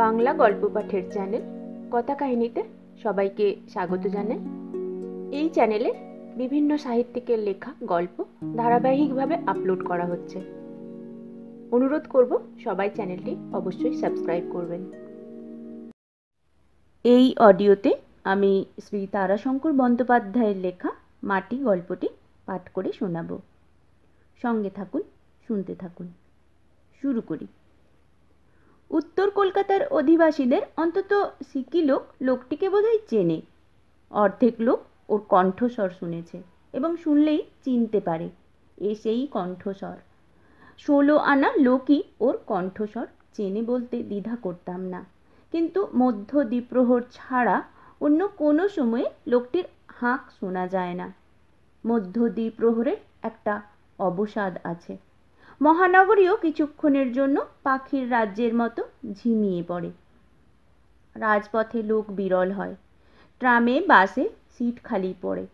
বাংলা গল্প পাঠের চ্যানেল কথা কাহিনীতে সবাইকে স্বাগত জানাই এই চ্যানেলে বিভিন্ন সাহিত্যিকের লেখা গল্প ধারাবাহিকভাবে আপলোড করা হচ্ছে অনুরোধ করব সবাই চ্যানেলটি অবশ্যই সাবস্ক্রাইব করবেন এই অডিওতে আমি শ্রী তারাশঙ্কর বন্দ্যোপাধ্যায়ের লেখা মাটি গল্পটি পাঠ করে শোনাব সঙ্গে থাকুন শুনতে থাকুন শুরু করি উত্তর কলকাতার অধিবাসীদের অন্তত সিকি লোক লোকটিকে বোধহয় চেনে অর্ধেক লোক ওর কণ্ঠস্বর শুনেছে এবং শুনলেই চিনতে পারে এ সেই কণ্ঠস্বর ষোলো আনা লোকই ওর কণ্ঠস্বর চেনে বলতে দ্বিধা করতাম না কিন্তু মধ্য দ্বিপ্রহর ছাড়া অন্য কোনো সময়ে লোকটির হাঁক শোনা যায় না মধ্য দ্বিপ্রহরের একটা অবসাদ আছে মহানগরীও কিছুক্ষণের জন্য পাখির রাজ্যের মতো ঝিমিয়ে পড়ে রাজপথে লোক বিরল হয় ট্রামে বাসে সিট খালি পড়ে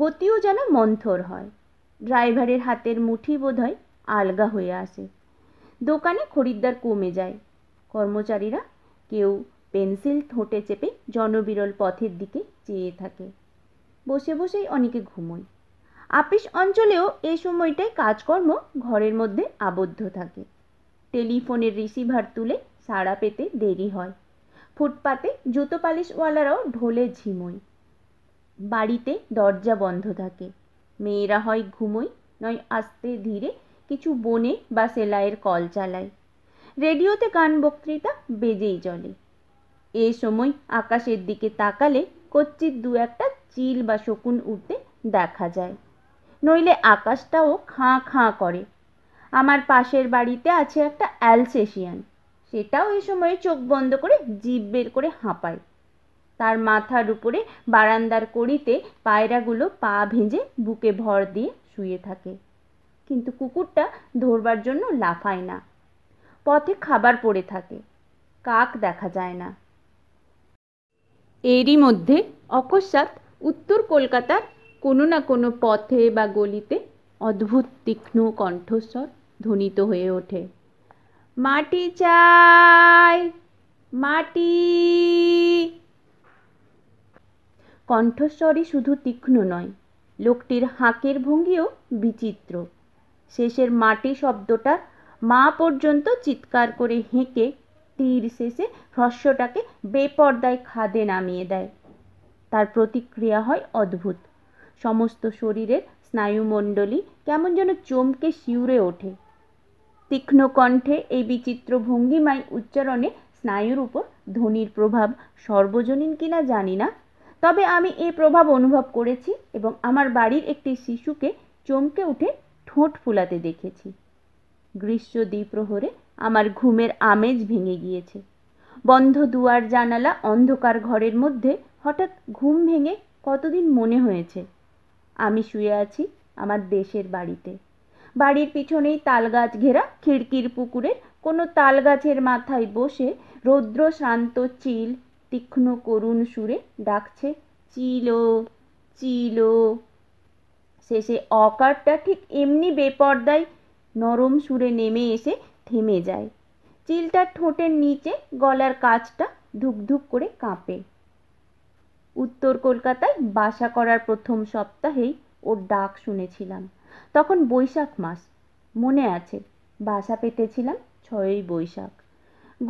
গতিও যেন মন্থর হয় ড্রাইভারের হাতের মুঠি বোধহয় আলগা হয়ে আসে দোকানে খরিদ্দার কমে যায় কর্মচারীরা কেউ পেন্সিল ঠোঁটে চেপে জনবিরল পথের দিকে চেয়ে থাকে বসে বসেই অনেকে ঘুমোয় আপিস অঞ্চলেও এ সময়টায় কাজকর্ম ঘরের মধ্যে আবদ্ধ থাকে টেলিফোনের রিসিভার তুলে সাড়া পেতে দেরি হয় ফুটপাতে জুতো পালিশওয়ালারাও ঢোলে ঝিমোয় বাড়িতে দরজা বন্ধ থাকে মেয়েরা হয় ঘুমোয় নয় আস্তে ধীরে কিছু বনে বা সেলাইয়ের কল চালায় রেডিওতে গান বক্তৃতা বেজেই চলে এ সময় আকাশের দিকে তাকালে কচ্চিত দু একটা চিল বা শকুন উঠতে দেখা যায় নইলে আকাশটাও খাঁ খাঁ করে আমার পাশের বাড়িতে আছে একটা অ্যালসেশিয়ান সেটাও এই সময়ে চোখ বন্ধ করে জিভ বের করে হাঁপায় তার মাথার উপরে বারান্দার কড়িতে পায়রাগুলো পা ভেঁজে বুকে ভর দিয়ে শুয়ে থাকে কিন্তু কুকুরটা ধরবার জন্য লাফায় না পথে খাবার পড়ে থাকে কাক দেখা যায় না এরই মধ্যে অকস্মাৎ উত্তর কলকাতার কোনো না কোনো পথে বা গলিতে অদ্ভুত তীক্ষ্ণ কণ্ঠস্বর ধ্বনিত হয়ে ওঠে মাটি চাই মাটি কণ্ঠস্বরই শুধু তীক্ষ্ণ নয় লোকটির হাঁকের ভঙ্গিও বিচিত্র শেষের মাটি শব্দটা মা পর্যন্ত চিৎকার করে হেঁকে তীর শেষে হ্রস্যটাকে বেপর্দায় খাদে নামিয়ে দেয় তার প্রতিক্রিয়া হয় অদ্ভুত সমস্ত শরীরের স্নায়ুমণ্ডলী কেমন যেন চমকে শিউরে ওঠে তীক্ষ্ণ কণ্ঠে এই বিচিত্র ভঙ্গিমায় উচ্চারণে স্নায়ুর উপর ধ্বনির প্রভাব সর্বজনীন কিনা জানি না তবে আমি এই প্রভাব অনুভব করেছি এবং আমার বাড়ির একটি শিশুকে চমকে উঠে ঠোঁট ফুলাতে দেখেছি গ্রীষ্ম দ্বিপ্রহরে আমার ঘুমের আমেজ ভেঙে গিয়েছে বন্ধ দুয়ার জানালা অন্ধকার ঘরের মধ্যে হঠাৎ ঘুম ভেঙে কতদিন মনে হয়েছে আমি শুয়ে আছি আমার দেশের বাড়িতে বাড়ির পিছনেই তালগাছ ঘেরা খিড়কির পুকুরের কোনো তালগাছের মাথায় বসে রৌদ্র শ্রান্ত চিল তীক্ষ্ণ করুণ সুরে ডাকছে চিল চিল শেষে অকারটা ঠিক এমনি বেপর্দায় নরম সুরে নেমে এসে থেমে যায় চিলটার ঠোঁটের নিচে গলার ধুক ধুকধুক করে কাঁপে উত্তর কলকাতায় বাসা করার প্রথম সপ্তাহেই ওর ডাক শুনেছিলাম তখন বৈশাখ মাস মনে আছে বাসা পেতেছিলাম ছয়ই বৈশাখ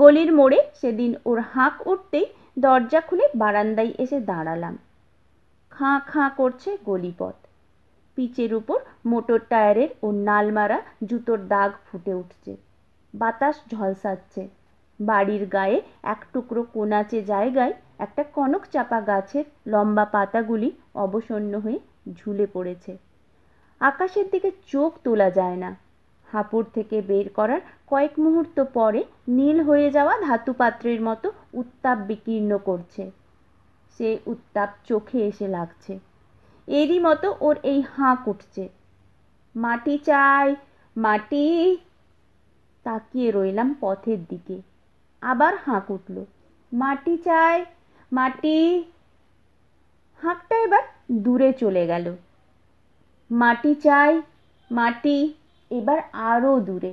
গলির মোড়ে সেদিন ওর হাঁক উঠতেই দরজা খুলে বারান্দায় এসে দাঁড়ালাম খাঁ খাঁ করছে গলিপথ পিচের উপর মোটর টায়ারের ও নালমারা জুতোর দাগ ফুটে উঠছে বাতাস ঝলসাচ্ছে বাড়ির গায়ে এক টুকরো কোনাচে জায়গায় একটা কনক চাপা গাছের লম্বা পাতাগুলি অবসন্ন হয়ে ঝুলে পড়েছে আকাশের দিকে চোখ তোলা যায় না হাঁপড় থেকে বের করার কয়েক মুহূর্ত পরে নীল হয়ে যাওয়া ধাতু পাত্রের মতো উত্তাপ বিকীর্ণ করছে সে উত্তাপ চোখে এসে লাগছে এরই মতো ওর এই হাঁক উঠছে মাটি চাই মাটি তাকিয়ে রইলাম পথের দিকে আবার হাঁক উঠল মাটি চাই মাটি হাঁকটা এবার দূরে চলে গেল মাটি চাই মাটি এবার আরও দূরে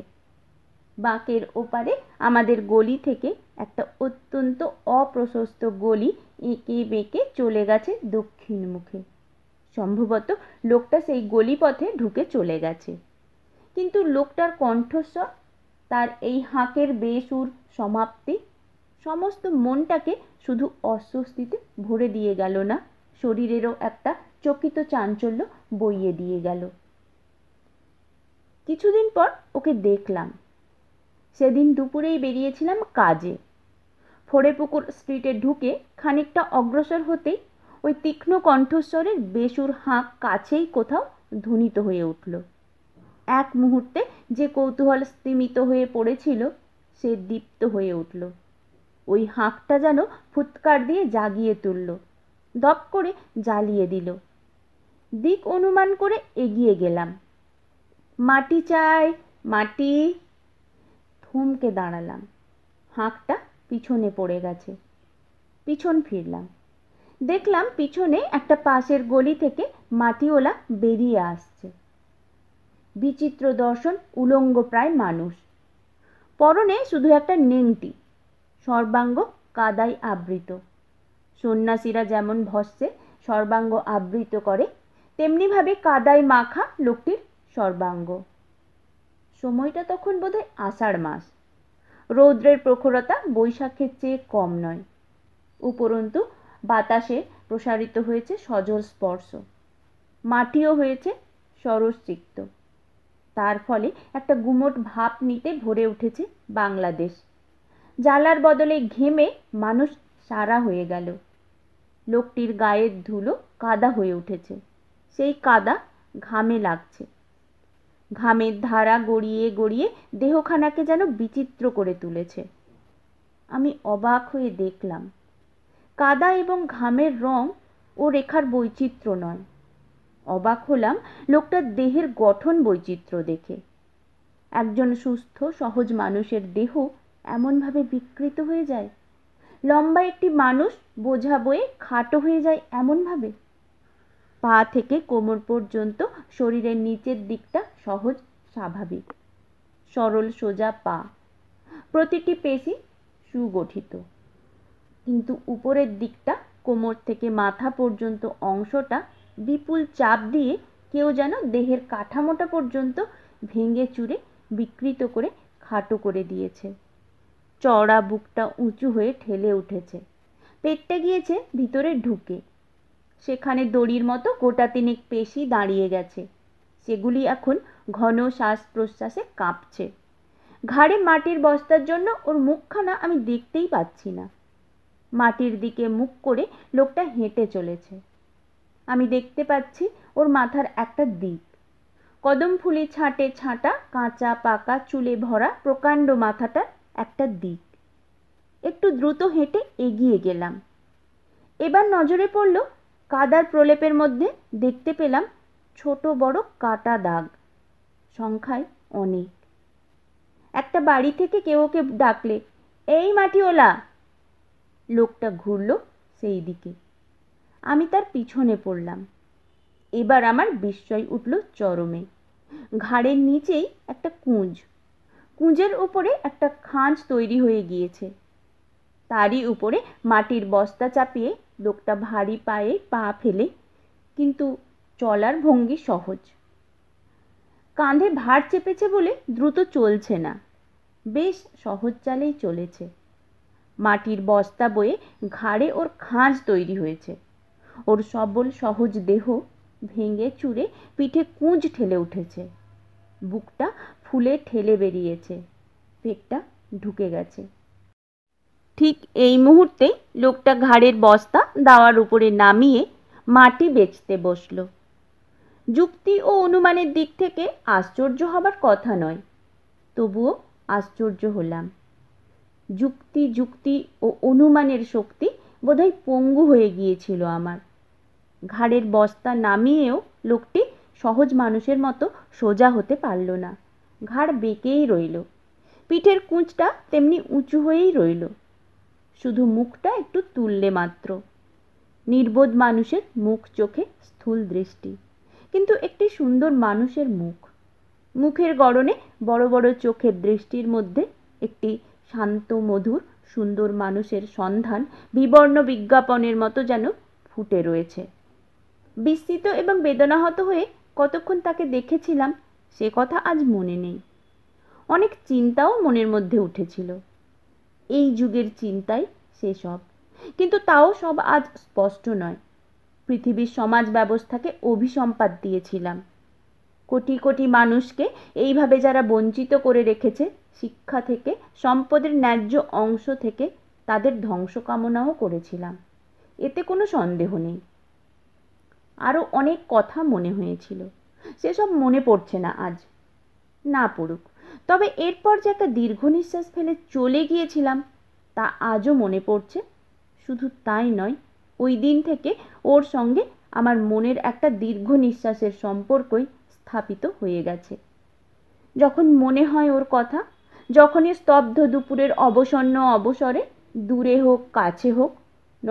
বাঁকের ওপারে আমাদের গলি থেকে একটা অত্যন্ত অপ্রশস্ত গলি এঁকে বেঁকে চলে গেছে দক্ষিণ মুখে সম্ভবত লোকটা সেই গলি পথে ঢুকে চলে গেছে কিন্তু লোকটার কণ্ঠস্বর তার এই হাঁকের বেসুর সমাপ্তি সমস্ত মনটাকে শুধু অস্বস্তিতে ভরে দিয়ে গেল না শরীরেরও একটা চকিত চাঞ্চল্য বইয়ে দিয়ে গেল কিছুদিন পর ওকে দেখলাম সেদিন দুপুরেই বেরিয়েছিলাম কাজে ফোড়েপুকুর স্ট্রিটে ঢুকে খানিকটা অগ্রসর হতেই ওই তীক্ষ্ণ কণ্ঠস্বরের বেসুর হাঁক কাছেই কোথাও ধ্বনিত হয়ে উঠল এক মুহূর্তে যে কৌতূহল স্তিমিত হয়ে পড়েছিল সে দীপ্ত হয়ে উঠল ওই হাঁকটা যেন ফুৎকার দিয়ে জাগিয়ে তুলল দপ করে জ্বালিয়ে দিল দিক অনুমান করে এগিয়ে গেলাম মাটি চাই মাটি থমকে দাঁড়ালাম হাঁকটা পিছনে পড়ে গেছে পিছন ফিরলাম দেখলাম পিছনে একটা পাশের গলি থেকে মাটিওলা বেরিয়ে আসছে বিচিত্র দর্শন উলঙ্গ প্রায় মানুষ পরনে শুধু একটা নেংটি সর্বাঙ্গ কাদায় আবৃত সন্ন্যাসীরা যেমন ভস্যে সর্বাঙ্গ আবৃত করে তেমনিভাবে কাদায় মাখা লোকটির সর্বাঙ্গ সময়টা তখন বোধহয় আষাঢ় মাস রৌদ্রের প্রখরতা বৈশাখের চেয়ে কম নয় উপরন্তু বাতাসে প্রসারিত হয়েছে সজল স্পর্শ মাটিও হয়েছে সরসচিক্ত তার ফলে একটা গুমোট ভাব নিতে ভরে উঠেছে বাংলাদেশ জ্বালার বদলে ঘেমে মানুষ সারা হয়ে গেল লোকটির গায়ের ধুলো কাদা হয়ে উঠেছে সেই কাদা ঘামে লাগছে ঘামের ধারা গড়িয়ে গড়িয়ে দেহখানাকে যেন বিচিত্র করে তুলেছে আমি অবাক হয়ে দেখলাম কাদা এবং ঘামের রং ও রেখার বৈচিত্র্য নয় অবাক হলাম লোকটার দেহের গঠন বৈচিত্র্য দেখে একজন সুস্থ সহজ মানুষের দেহ এমনভাবে বিকৃত হয়ে যায় লম্বা একটি মানুষ বোঝা বয়ে খাটো হয়ে যায় এমনভাবে পা থেকে কোমর পর্যন্ত শরীরের নিচের দিকটা সহজ স্বাভাবিক সরল সোজা পা প্রতিটি পেশি সুগঠিত কিন্তু উপরের দিকটা কোমর থেকে মাথা পর্যন্ত অংশটা বিপুল চাপ দিয়ে কেউ যেন দেহের কাঠামোটা পর্যন্ত ভেঙে চুরে বিকৃত করে খাটো করে দিয়েছে চড়া বুকটা উঁচু হয়ে ঠেলে উঠেছে পেটটা গিয়েছে ভিতরে ঢুকে সেখানে দড়ির মতো গোটা তিনেক পেশি দাঁড়িয়ে গেছে সেগুলি এখন ঘন শ্বাস প্রশ্বাসে কাঁপছে ঘাড়ে মাটির বস্তার জন্য ওর মুখখানা আমি দেখতেই পাচ্ছি না মাটির দিকে মুখ করে লোকটা হেঁটে চলেছে আমি দেখতে পাচ্ছি ওর মাথার একটা দিক কদম ফুলি ছাঁটে ছাঁটা কাঁচা পাকা চুলে ভরা প্রকাণ্ড মাথাটার একটা দিক একটু দ্রুত হেঁটে এগিয়ে গেলাম এবার নজরে পড়ল কাদার প্রলেপের মধ্যে দেখতে পেলাম ছোট বড় কাটা দাগ সংখ্যায় অনেক একটা বাড়ি থেকে কেউ কেউ ডাকলে এই মাটিওলা লোকটা ঘুরল সেই দিকে আমি তার পিছনে পড়লাম এবার আমার বিস্ময় উঠল চরমে ঘাড়ের নিচেই একটা কুঁজ কুঁজের উপরে একটা খাঁজ তৈরি হয়ে গিয়েছে তারই উপরে মাটির বস্তা চাপিয়ে লোকটা ভারী পায়ে পা ফেলে কিন্তু চলার ভঙ্গি সহজ কাঁধে ভার চেপেছে বলে দ্রুত চলছে না বেশ সহজ চালেই চলেছে মাটির বস্তা বয়ে ঘাড়ে ওর খাঁজ তৈরি হয়েছে ওর সবল সহজ দেহ ভেঙে চুরে পিঠে কুঁজ ঠেলে উঠেছে বুকটা ফুলে ঠেলে বেরিয়েছে পেটটা ঢুকে গেছে ঠিক এই মুহূর্তে লোকটা ঘাড়ের বস্তা দাওয়ার উপরে নামিয়ে মাটি বেচতে বসল যুক্তি ও অনুমানের দিক থেকে আশ্চর্য হবার কথা নয় তবুও আশ্চর্য হলাম যুক্তি যুক্তি ও অনুমানের শক্তি বোধহয় পঙ্গু হয়ে গিয়েছিল আমার ঘাড়ের বস্তা নামিয়েও লোকটি সহজ মানুষের মতো সোজা হতে পারল না ঘাড় বেঁকেই রইল পিঠের কুঁচটা তেমনি উঁচু হয়েই রইল শুধু মুখটা একটু তুললে মাত্র নির্বোধ মানুষের মুখ চোখে স্থূল দৃষ্টি কিন্তু একটি সুন্দর মানুষের মুখ মুখের গড়নে বড় বড় চোখের দৃষ্টির মধ্যে একটি শান্ত মধুর সুন্দর মানুষের সন্ধান বিবর্ণ বিজ্ঞাপনের মতো যেন ফুটে রয়েছে বিস্মিত এবং বেদনাহত হয়ে কতক্ষণ তাকে দেখেছিলাম সে কথা আজ মনে নেই অনেক চিন্তাও মনের মধ্যে উঠেছিল এই যুগের চিন্তাই সেসব কিন্তু তাও সব আজ স্পষ্ট নয় পৃথিবীর সমাজ ব্যবস্থাকে অভিসম্পাত দিয়েছিলাম কোটি কোটি মানুষকে এইভাবে যারা বঞ্চিত করে রেখেছে শিক্ষা থেকে সম্পদের ন্যায্য অংশ থেকে তাদের ধ্বংস কামনাও করেছিলাম এতে কোনো সন্দেহ নেই আরও অনেক কথা মনে হয়েছিল সেসব মনে পড়ছে না আজ না পড়ুক তবে এরপর যে একটা দীর্ঘ নিঃশ্বাস ফেলে চলে গিয়েছিলাম তা আজও মনে পড়ছে শুধু তাই নয় ওই দিন থেকে ওর সঙ্গে আমার মনের একটা দীর্ঘ নিঃশ্বাসের সম্পর্কই স্থাপিত হয়ে গেছে যখন মনে হয় ওর কথা যখনই স্তব্ধ দুপুরের অবসন্ন অবসরে দূরে হোক কাছে হোক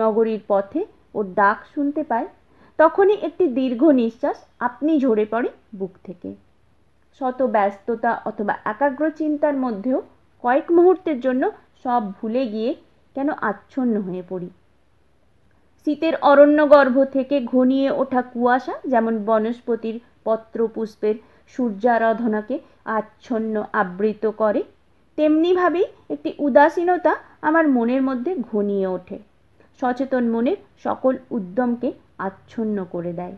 নগরীর পথে ওর ডাক শুনতে পায় তখনই একটি দীর্ঘ নিঃশ্বাস আপনি ঝরে পড়ে বুক থেকে শত ব্যস্ততা অথবা একাগ্র চিন্তার মধ্যেও কয়েক মুহূর্তের জন্য সব ভুলে গিয়ে কেন আচ্ছন্ন হয়ে পড়ি শীতের অরণ্যগর্ভ থেকে ঘনিয়ে ওঠা কুয়াশা যেমন বনস্পতির পত্রপুষ্পের সূর্যারাধনাকে আচ্ছন্ন আবৃত করে তেমনিভাবেই একটি উদাসীনতা আমার মনের মধ্যে ঘনিয়ে ওঠে সচেতন মনের সকল উদ্যমকে আচ্ছন্ন করে দেয়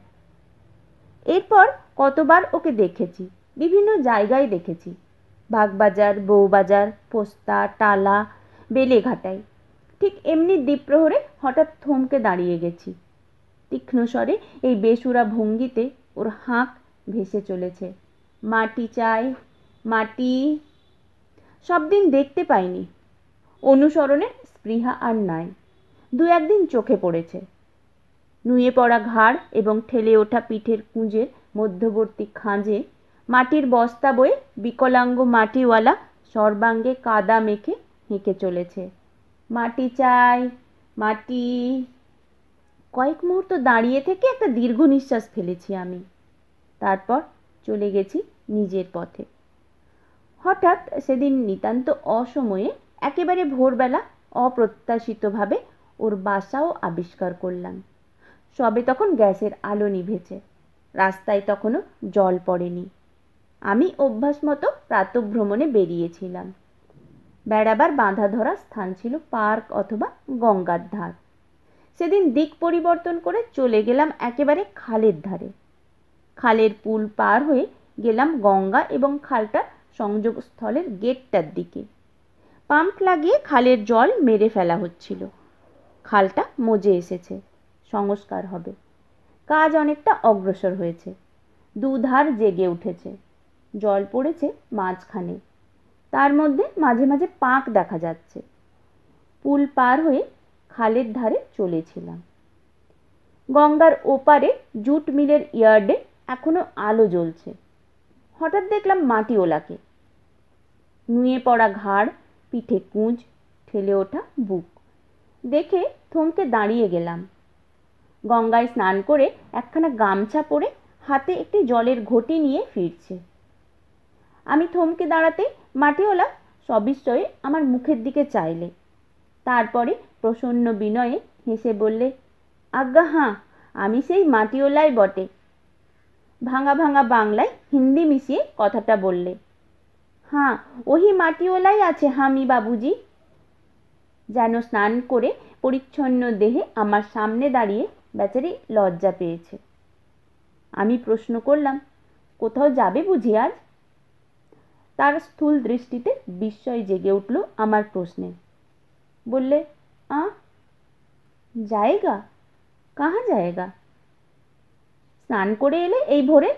এরপর কতবার ওকে দেখেছি বিভিন্ন জায়গায় দেখেছি বাগবাজার বউবাজার পোস্তা টালা বেলেঘাটায় ঠিক এমনি দ্বীপ্রহরে হঠাৎ থমকে দাঁড়িয়ে গেছি তীক্ষ্ণ স্বরে এই বেসুরা ভঙ্গিতে ওর হাঁক ভেসে চলেছে মাটি চাই মাটি সব দিন দেখতে পাইনি অনুসরণের স্পৃহা আর নাই দু একদিন চোখে পড়েছে নুয়ে পড়া ঘাড় এবং ঠেলে ওঠা পিঠের কুঁজের মধ্যবর্তী খাঁজে মাটির বস্তা বয়ে বিকলাঙ্গ মাটিওয়ালা সর্বাঙ্গে কাদা মেখে হেঁকে চলেছে মাটি চাই মাটি কয়েক মুহূর্ত দাঁড়িয়ে থেকে একটা দীর্ঘ নিঃশ্বাস ফেলেছি আমি তারপর চলে গেছি নিজের পথে হঠাৎ সেদিন নিতান্ত অসময়ে একেবারে ভোরবেলা অপ্রত্যাশিতভাবে ওর বাসাও আবিষ্কার করলাম সবে তখন গ্যাসের আলো নিভেছে রাস্তায় তখনও জল পড়েনি আমি অভ্যাস মতো প্রাতভ্রমণে বেরিয়েছিলাম বেড়াবার বাঁধা ধরা স্থান ছিল পার্ক অথবা গঙ্গার ধার সেদিন দিক পরিবর্তন করে চলে গেলাম একেবারে খালের ধারে খালের পুল পার হয়ে গেলাম গঙ্গা এবং খালটার সংযোগস্থলের গেটটার দিকে পাম্প লাগিয়ে খালের জল মেরে ফেলা হচ্ছিল খালটা মজে এসেছে সংস্কার হবে কাজ অনেকটা অগ্রসর হয়েছে দুধার জেগে উঠেছে জল পড়েছে মাঝখানে তার মধ্যে মাঝে মাঝে পাঁক দেখা যাচ্ছে পুল পার হয়ে খালের ধারে চলেছিলাম গঙ্গার ওপারে জুট মিলের ইয়ার্ডে এখনো আলো জ্বলছে হঠাৎ দেখলাম মাটিওলাকে নুয়ে পড়া ঘাড় পিঠে কুঁজ ঠেলে ওঠা বুক দেখে থমকে দাঁড়িয়ে গেলাম গঙ্গায় স্নান করে একখানা গামছা পরে হাতে একটি জলের ঘটি নিয়ে ফিরছে আমি থমকে দাঁড়াতে মাটিওলা সবিস্ময়ে আমার মুখের দিকে চাইলে তারপরে প্রসন্ন বিনয়ে হেসে বললে আজ্ঞা হাঁ আমি সেই মাটিওলাই বটে ভাঙা ভাঙা বাংলায় হিন্দি মিশিয়ে কথাটা বললে হ্যাঁ ওহি মাটিওলাই আছে হামি বাবুজি যেন স্নান করে পরিচ্ছন্ন দেহে আমার সামনে দাঁড়িয়ে বেচারি লজ্জা পেয়েছে আমি প্রশ্ন করলাম কোথাও যাবে বুঝি আজ তার স্থূল দৃষ্টিতে বিস্ময় জেগে উঠল আমার প্রশ্নে বললে আ যায়গা কাহা জায়গা স্নান করে এলে এই ভোরে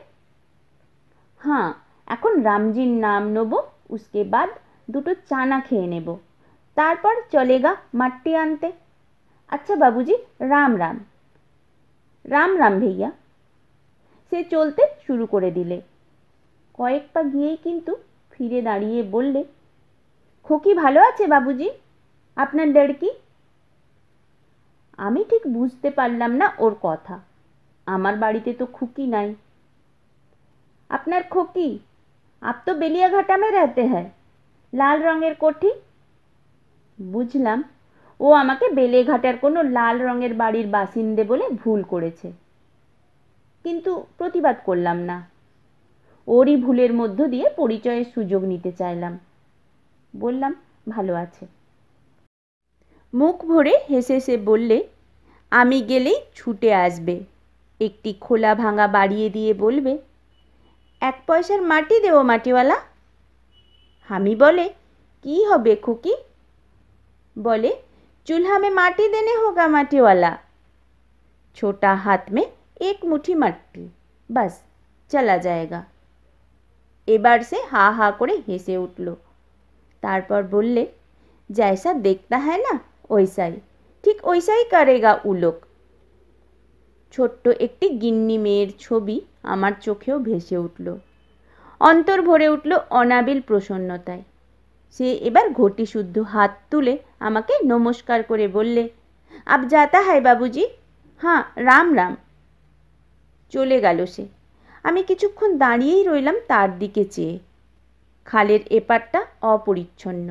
হ্যাঁ এখন রামজির নাম নেব উসকে বাদ দুটো চানা খেয়ে নেব তারপর চলেগা মাটি আনতে আচ্ছা বাবুজি রাম রাম রাম রাম ভেইয়া সে চলতে শুরু করে দিলে কয়েক পা গিয়েই কিন্তু ফিরে দাঁড়িয়ে বললে খোকি ভালো আছে বাবুজি আপনার লড়কি আমি ঠিক বুঝতে পারলাম না ওর কথা আমার বাড়িতে তো খুকি নাই আপনার খুকি আপ তো বেলিয়াঘাটা মে রাতে হয় লাল রঙের কোঠি বুঝলাম ও আমাকে বেলেঘাটার কোনো লাল রঙের বাড়ির বাসিন্দে বলে ভুল করেছে কিন্তু প্রতিবাদ করলাম না ওরই ভুলের মধ্য দিয়ে পরিচয়ের সুযোগ নিতে চাইলাম বললাম ভালো আছে মুখ ভরে হেসে হেসে বললে আমি গেলেই ছুটে আসবে একটি খোলা ভাঙা বাড়িয়ে দিয়ে বলবে এক পয়সার মাটি দেবো মাটিওয়ালা হামি বলে কি হবে খুকি बोले चूल्हा में माटी देने होगा माटी वाला छोटा हाथ में एक मुट्ठी माटी बस चला जाएगा এবার সে হা হা করে হেসে উঠল তারপর বললে জায়সা দেখতা হ্যাঁ না ওইসাই ঠিক ওইসাই করেগা উলোক ছোট্ট একটি গিন্নি মেয়ের ছবি আমার চোখেও ভেসে উঠল অন্তর ভরে উঠল অনাবিল প্রসন্নতায় সে এবার ঘটি শুদ্ধ হাত তুলে আমাকে নমস্কার করে বললে আপ যাতা হায় বাবুজি হ্যাঁ রাম রাম চলে গেল সে আমি কিছুক্ষণ দাঁড়িয়েই রইলাম তার দিকে চেয়ে খালের এপারটা অপরিচ্ছন্ন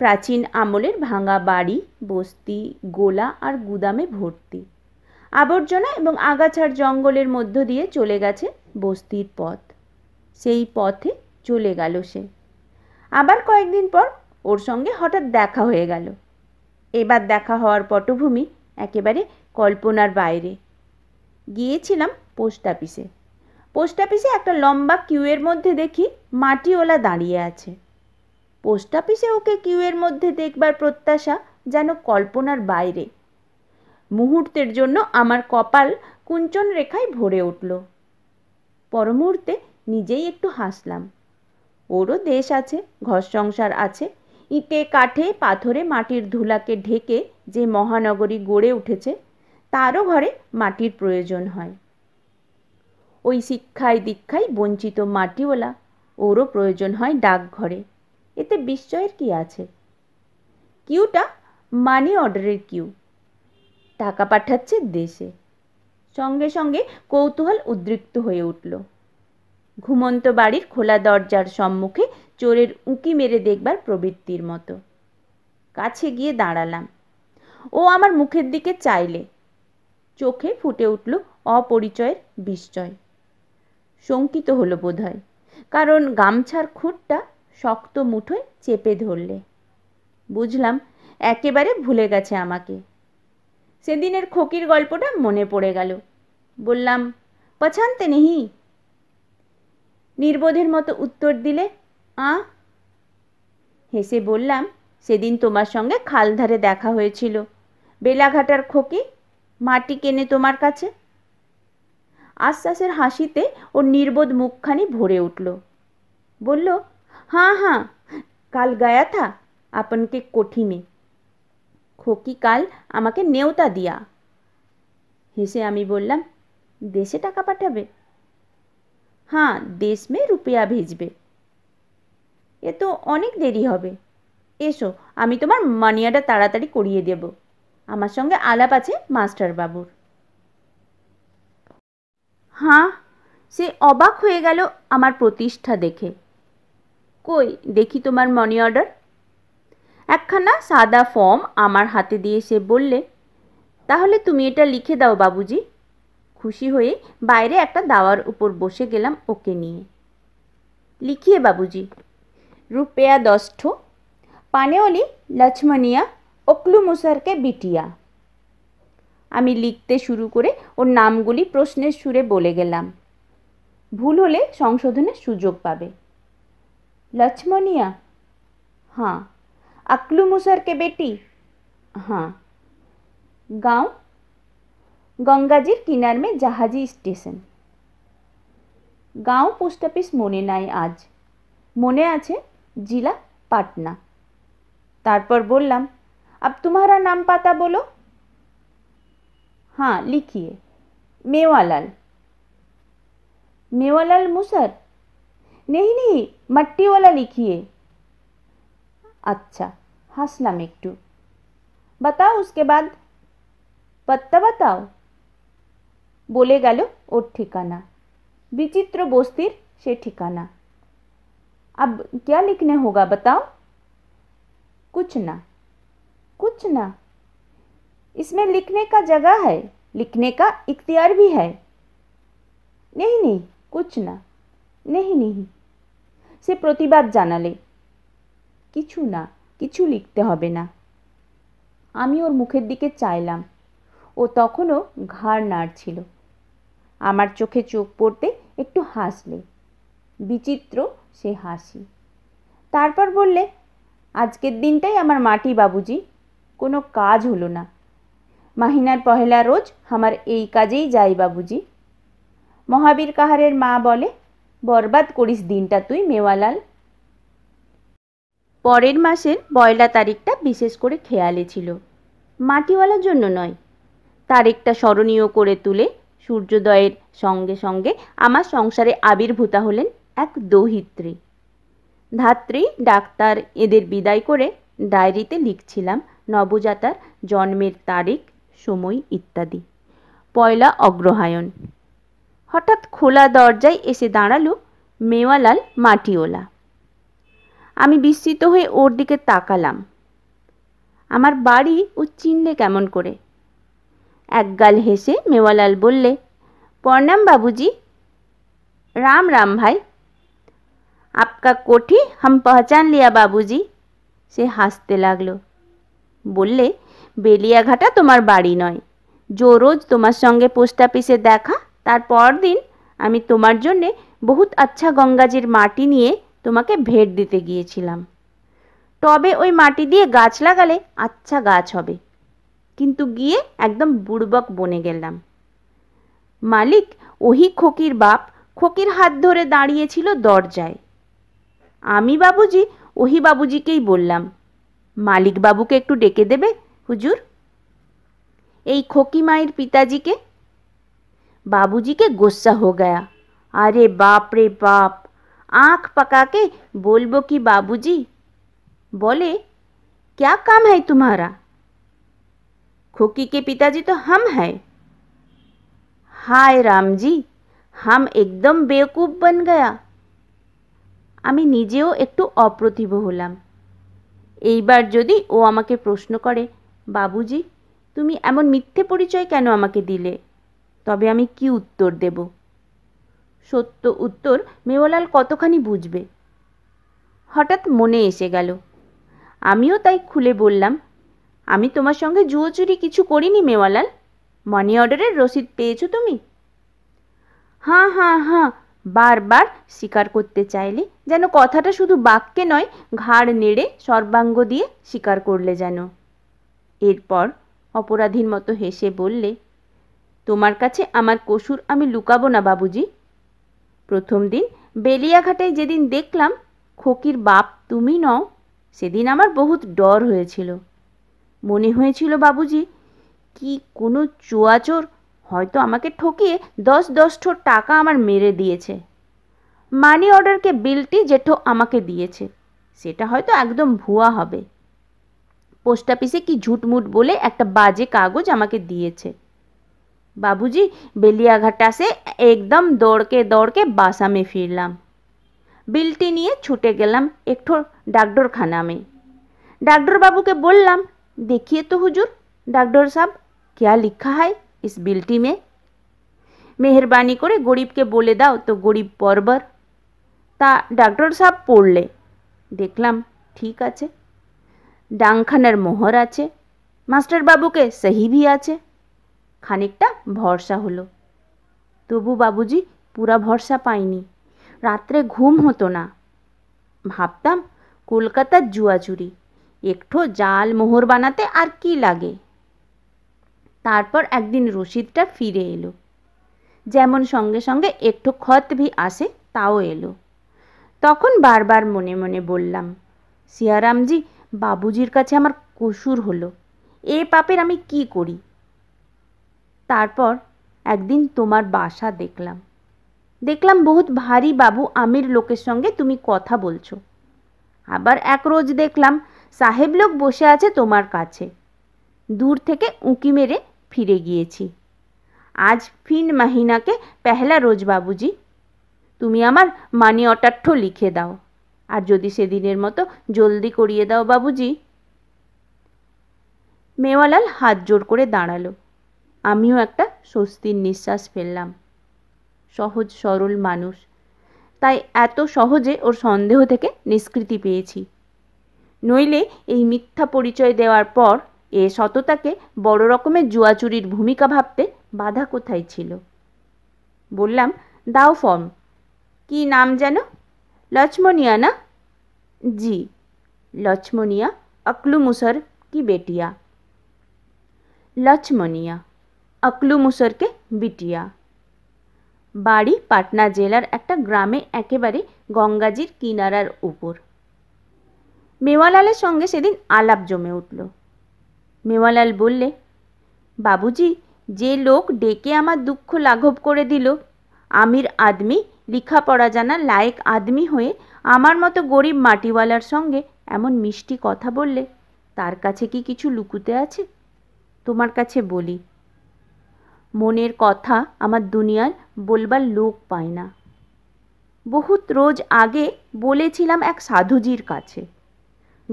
প্রাচীন আমলের ভাঙা বাড়ি বস্তি গোলা আর গুদামে ভর্তি আবর্জনা এবং আগাছার জঙ্গলের মধ্য দিয়ে চলে গেছে বস্তির পথ সেই পথে চলে গেল সে আবার কয়েকদিন পর ওর সঙ্গে হঠাৎ দেখা হয়ে গেল এবার দেখা হওয়ার পটভূমি একেবারে কল্পনার বাইরে গিয়েছিলাম পোস্ট অফিসে পোস্ট অফিসে একটা লম্বা কিউয়ের মধ্যে দেখি মাটিওলা দাঁড়িয়ে আছে পোস্ট অফিসে ওকে কিউয়ের মধ্যে দেখবার প্রত্যাশা যেন কল্পনার বাইরে মুহূর্তের জন্য আমার কপাল কুঞ্চন রেখায় ভরে উঠল পরমুহূর্তে নিজেই একটু হাসলাম ওরও দেশ আছে ঘর সংসার আছে ইটে কাঠে পাথরে মাটির ধুলাকে ঢেকে যে মহানগরী গড়ে উঠেছে তারও ঘরে মাটির প্রয়োজন হয় ওই শিক্ষায় দীক্ষায় বঞ্চিত মাটিওয়ালা ওরও প্রয়োজন হয় ডাকঘরে এতে বিস্ময়ের কি আছে কিউটা মানি অর্ডারের কিউ টাকা পাঠাচ্ছে দেশে সঙ্গে সঙ্গে কৌতূহল উদ্রিক্ত হয়ে উঠল ঘুমন্ত বাড়ির খোলা দরজার সম্মুখে চোরের উঁকি মেরে দেখবার প্রবৃত্তির মতো কাছে গিয়ে দাঁড়ালাম ও আমার মুখের দিকে চাইলে চোখে ফুটে উঠল অপরিচয়ের বিস্ময় শঙ্কিত হলো হয় কারণ গামছার খুঁটটা শক্ত মুঠোয় চেপে ধরলে বুঝলাম একেবারে ভুলে গেছে আমাকে সেদিনের খোকির গল্পটা মনে পড়ে গেল বললাম পছন্দ নেহি নির্বোধের মতো উত্তর দিলে আ হেসে বললাম সেদিন তোমার সঙ্গে খাল ধারে দেখা হয়েছিল বেলাঘাটার খোকি মাটি কেনে তোমার কাছে আশ্বাসের হাসিতে ওর নির্বোধ মুখখানি ভরে উঠল বলল হাঁ হাঁ কাল গায়া থা আপনকে কোঠি খোকি কাল আমাকে নেওতা দিয়া হেসে আমি বললাম দেশে টাকা পাঠাবে হ্যাঁ দেশ মে রুপিয়া ভেজবে এ তো অনেক দেরি হবে এসো আমি তোমার মানিয়াটা তাড়াতাড়ি করিয়ে দেব আমার সঙ্গে আলাপ আছে মাস্টারবাবুর হ্যাঁ সে অবাক হয়ে গেল আমার প্রতিষ্ঠা দেখে কই দেখি তোমার মানি অর্ডার একখানা সাদা ফর্ম আমার হাতে দিয়ে সে বললে তাহলে তুমি এটা লিখে দাও বাবুজি খুশি হয়ে বাইরে একটা দাওয়ার উপর বসে গেলাম ওকে নিয়ে লিখিয়ে বাবুজি রুপেয়া দষ্ঠ পানেওলি লক্ষ্মণিয়া ওকলু মুসারকে বিটিয়া আমি লিখতে শুরু করে ওর নামগুলি প্রশ্নের সুরে বলে গেলাম ভুল হলে সংশোধনের সুযোগ পাবে লক্ষ্মণিয়া হ্যাঁ अक्लू मुसर के बेटी हाँ गांव গঙ্গাজির কিনার মে জাহাজি স্টেশন গাঁও পোস্ট অফিস মনে নাই আজ মনে আছে জিলা পাটনা তারপর বললাম আপ তোমারা নাম পাতা বলো हाँ लिखिए मेवालाल मेवालाल मुसर नहीं नहीं मट्टी वाला लिखिए अच्छा हंसलम एकटू बताओ उसके बाद पत्ता बताओ बोले गल और ठिकाना विचित्र बस्तर से ठिकाना अब क्या लिखने होगा बताओ कुछ ना कुछ ना इसमें लिखने का जगह है लिखने का इख्तियार भी है नहीं नहीं कुछ ना नहीं नहीं से प्रतिवाद जाना ले কিছু না কিছু লিখতে হবে না আমি ওর মুখের দিকে চাইলাম ও তখনও ঘাড় নাড়ছিল আমার চোখে চোখ পড়তে একটু হাসলে বিচিত্র সে হাসি তারপর বললে আজকের দিনটাই আমার মাটি বাবুজি কোনো কাজ হলো না মাহিনার পহেলা রোজ আমার এই কাজেই যাই বাবুজি মহাবীর কাহারের মা বলে বরবাদ করিস দিনটা তুই মেওয়ালাল পরের মাসের পয়লা তারিখটা বিশেষ করে খেয়ালে ছিল মাটিওয়ালার জন্য নয় তারিখটা স্মরণীয় করে তুলে সূর্যোদয়ের সঙ্গে সঙ্গে আমার সংসারে আবির্ভূতা হলেন এক দৌহিত্রী ধাত্রী ডাক্তার এদের বিদায় করে ডায়েরিতে লিখছিলাম নবজাতার জন্মের তারিখ সময় ইত্যাদি পয়লা অগ্রহায়ণ হঠাৎ খোলা দরজায় এসে দাঁড়ালো মেওয়ালাল মাটিওলা আমি বিস্মিত হয়ে ওর দিকে তাকালাম আমার বাড়ি ও চিনলে কেমন করে একগাল হেসে মেওয়ালাল বললে প্রণাম বাবুজি রাম রাম ভাই আপকা কোঠি হাম পহচান লিয়া বাবুজি সে হাসতে লাগলো বললে বেলিয়াঘাটা তোমার বাড়ি নয় জো রোজ তোমার সঙ্গে পোস্ট অফিসে দেখা তার পরদিন আমি তোমার জন্যে বহুত আচ্ছা গঙ্গাজির মাটি নিয়ে তোমাকে ভেট দিতে গিয়েছিলাম তবে ওই মাটি দিয়ে গাছ লাগালে আচ্ছা গাছ হবে কিন্তু গিয়ে একদম বুড়বক বনে গেলাম মালিক ওহি খকির বাপ খকির হাত ধরে দাঁড়িয়েছিল দরজায় আমি বাবুজি ওহি বাবুজিকেই বললাম মালিক বাবুকে একটু ডেকে দেবে হুজুর এই খকি মায়ের পিতাজিকে বাবুজিকে গোসা হো গয়া আরে বাপ রে বাপ আঁখ পাকাকে বলবো কি বাবুজি বলে ক্যা কাম হ্যায় তুমারা খোকিকে পিতাজি তো হাম হ্যায় হায় রামজি হাম একদম বেকুব বন গয়া আমি নিজেও একটু অপ্রতিভ হলাম এইবার যদি ও আমাকে প্রশ্ন করে বাবুজি তুমি এমন মিথ্যে পরিচয় কেন আমাকে দিলে তবে আমি কি উত্তর দেবো সত্য উত্তর মেওয়ালাল কতখানি বুঝবে হঠাৎ মনে এসে গেল আমিও তাই খুলে বললাম আমি তোমার সঙ্গে জুয়ো চুরি কিছু করিনি মেওয়ালাল মানি অর্ডারের রসিদ পেয়েছো তুমি হ্যাঁ হ্যাঁ হাঁ বারবার স্বীকার করতে চাইলে যেন কথাটা শুধু বাক্যে নয় ঘাড় নেড়ে সর্বাঙ্গ দিয়ে স্বীকার করলে যেন এরপর অপরাধীর মতো হেসে বললে তোমার কাছে আমার কসুর আমি লুকাবো না বাবুজি প্রথম দিন বেলিয়াঘাটে যেদিন দেখলাম খকির বাপ তুমি নও সেদিন আমার বহুত ডর হয়েছিল মনে হয়েছিল বাবুজি কি কোনো চোয়াচোর হয়তো আমাকে ঠকিয়ে দশ দশঠো টাকা আমার মেরে দিয়েছে মানি অর্ডারকে বিলটি জেঠো আমাকে দিয়েছে সেটা হয়তো একদম ভুয়া হবে পোস্ট অফিসে কি ঝুটমুট বলে একটা বাজে কাগজ আমাকে দিয়েছে বাবুজি বেলিয়াঘাটা সে একদম দৌড়কে দৌড়কে বাসামে ফিরলাম বিলটি নিয়ে ছুটে গেলাম একটু ডাক্টরখানামে ডাক্টরবাবুকে বললাম দেখিয়ে তো হুজুর ডাক্টর সাহ क्या লিখা হয় इस বিলটি মে মেহরবানি করে গরিবকে বলে দাও তো গরিব পরবর তা ডাক্তার সাহ পড়লে দেখলাম ঠিক আছে ডাংখানার মোহর আছে মাস্টারবাবুকে সহি আছে খানিকটা ভরসা হলো তবু বাবুজি পুরা ভরসা পাইনি রাত্রে ঘুম হতো না ভাবতাম কলকাতার জুয়াচুরি একটু জাল মোহর বানাতে আর কি লাগে তারপর একদিন রশিদটা ফিরে এলো যেমন সঙ্গে সঙ্গে একটু খত ভি আসে তাও এলো তখন বারবার মনে মনে বললাম সিয়ারামজি বাবুজির কাছে আমার কসুর হলো এ পাপের আমি কি করি তারপর একদিন তোমার বাসা দেখলাম দেখলাম বহুত ভারী বাবু আমির লোকের সঙ্গে তুমি কথা বলছো আবার এক রোজ দেখলাম সাহেব লোক বসে আছে তোমার কাছে দূর থেকে উঁকি মেরে ফিরে গিয়েছি আজ ফিন মাহিনাকে পেহলা রোজ বাবুজি তুমি আমার মানি অটাঠ্য লিখে দাও আর যদি সেদিনের মতো জলদি করিয়ে দাও বাবুজি মেওয়ালাল হাত জোর করে দাঁড়ালো আমিও একটা স্বস্তির নিঃশ্বাস ফেললাম সহজ সরল মানুষ তাই এত সহজে ওর সন্দেহ থেকে নিষ্কৃতি পেয়েছি নইলে এই মিথ্যা পরিচয় দেওয়ার পর এ সততাকে বড় রকমের জুয়াচুরির ভূমিকা ভাবতে বাধা কোথায় ছিল বললাম দাও ফর্ম কি নাম যেন লক্ষ্মণিয়া না জি লক্ষ্মণিয়া অক্লুমুসর কি বেটিয়া লক্ষ্মণিয়া আকলু মুসরকে বিটিয়া বাড়ি পাটনা জেলার একটা গ্রামে একেবারে গঙ্গাজির কিনারার উপর মেওয়ালালের সঙ্গে সেদিন আলাপ জমে উঠল মেওয়ালাল বললে বাবুজি যে লোক ডেকে আমার দুঃখ লাঘব করে দিল আমির আদমি লেখাপড়া জানা লায়েক আদমি হয়ে আমার মতো গরিব মাটিওয়ালার সঙ্গে এমন মিষ্টি কথা বললে তার কাছে কি কিছু লুকুতে আছে তোমার কাছে বলি মনের কথা আমার দুনিয়ার বলবার লোক পায় না বহুত রোজ আগে বলেছিলাম এক সাধুজির কাছে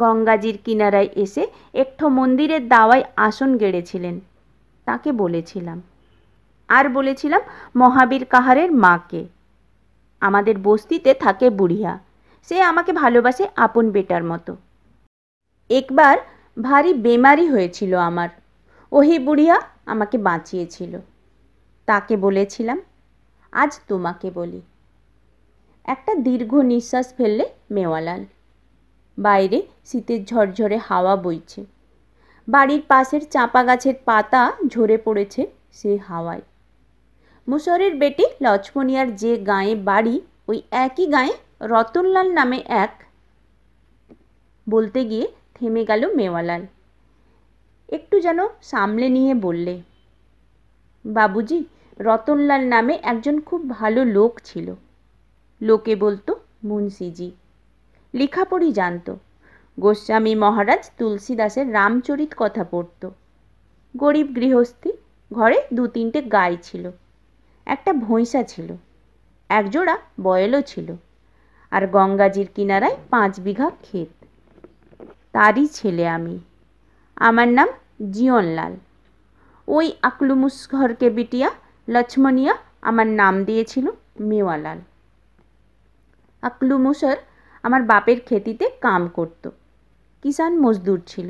গঙ্গাজির কিনারায় এসে একঠো মন্দিরের দাওয়ায় আসন গেড়েছিলেন তাকে বলেছিলাম আর বলেছিলাম মহাবীর কাহারের মাকে আমাদের বস্তিতে থাকে বুড়িয়া সে আমাকে ভালোবাসে আপন বেটার মতো একবার ভারী বেমারি হয়েছিল আমার ওহি বুড়িয়া আমাকে বাঁচিয়েছিল তাকে বলেছিলাম আজ তোমাকে বলি একটা দীর্ঘ নিঃশ্বাস ফেললে মেওয়ালাল বাইরে শীতের ঝরঝরে হাওয়া বইছে বাড়ির পাশের চাঁপা গাছের পাতা ঝরে পড়েছে সে হাওয়ায় মুসরের বেটি লক্ষ্মণিয়ার যে গাঁয়ে বাড়ি ওই একই গাঁয়ে রতনলাল নামে এক বলতে গিয়ে থেমে গেল মেওয়ালাল একটু যেন সামলে নিয়ে বললে বাবুজি রতনলাল নামে একজন খুব ভালো লোক ছিল লোকে বলতো মুন্সিজি লেখাপড়ি জানত গোস্বামী মহারাজ তুলসীদাসের রামচরিত কথা পড়ত গরিব গৃহস্থী ঘরে দু তিনটে গাই ছিল একটা ভৈঁসা ছিল একজোড়া বয়েলও ছিল আর গঙ্গাজির কিনারায় পাঁচ বিঘা ক্ষেত তারই ছেলে আমি আমার নাম জিয়নলাল ওই আকলুমুস ঘরকে বিটিয়া লক্ষ্মণিয়া আমার নাম দিয়েছিল মেওয়ালাল আকলুমুসর আমার বাপের খেতিতে কাম করত কিষান মজদুর ছিল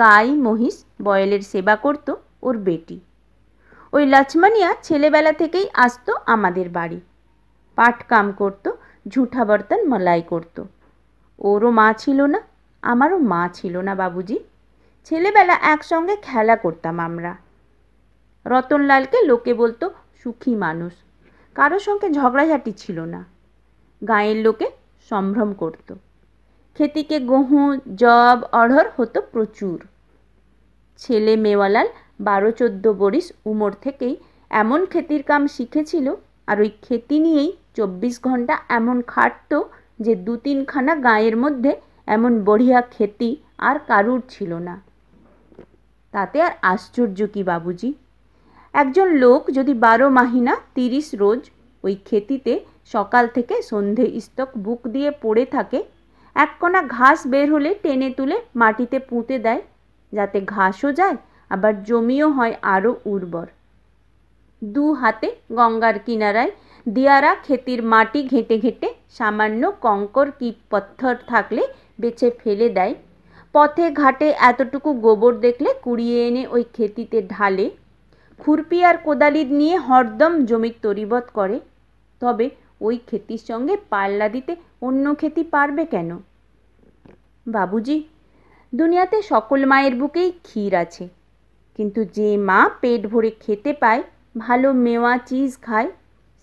গাই মহিষ বয়েলের সেবা করত ওর বেটি ওই লক্ষ্মণিয়া ছেলেবেলা থেকেই আসতো আমাদের বাড়ি পাট কাম করত ঝুঠা বর্তন মলাই করত ওরও মা ছিল না আমারও মা ছিল না বাবুজি ছেলেবেলা একসঙ্গে খেলা করতাম আমরা রতনলালকে লোকে বলতো সুখী মানুষ কারোর সঙ্গে ঝগড়াঝাটি ছিল না গাঁয়ের লোকে সম্ভ্রম করত খেতিকে গহু জব অড়হর হতো প্রচুর ছেলে মেওয়ালাল বারো চোদ্দ বরিশ উমর থেকেই এমন খেতির কাম শিখেছিল আর ওই খেতি নিয়েই চব্বিশ ঘন্টা এমন খাটত যে দু তিনখানা গাঁয়ের মধ্যে এমন বড়িয়া খেতি আর কারুর ছিল না তাতে আর আশ্চর্য কি বাবুজি একজন লোক যদি বারো মাহিনা তিরিশ রোজ ওই খেতিতে সকাল থেকে সন্ধে ইস্তক বুক দিয়ে পড়ে থাকে এককোনা ঘাস বের হলে টেনে তুলে মাটিতে পুঁতে দেয় যাতে ঘাসও যায় আবার জমিও হয় আরও উর্বর দু হাতে গঙ্গার কিনারায় দিয়ারা ক্ষেতির মাটি ঘেঁটে ঘেঁটে সামান্য কঙ্কর কি পথর থাকলে বেছে ফেলে দেয় পথে ঘাটে এতটুকু গোবর দেখলে কুড়িয়ে এনে ওই খেতিতে ঢালে খুরপি আর কোদালি নিয়ে হরদম জমির তরিবত করে তবে ওই খেতির সঙ্গে পাল্লা দিতে অন্য খেতি পারবে কেন বাবুজি দুনিয়াতে সকল মায়ের বুকেই ক্ষীর আছে কিন্তু যে মা পেট ভরে খেতে পায় ভালো মেওয়া চিজ খায়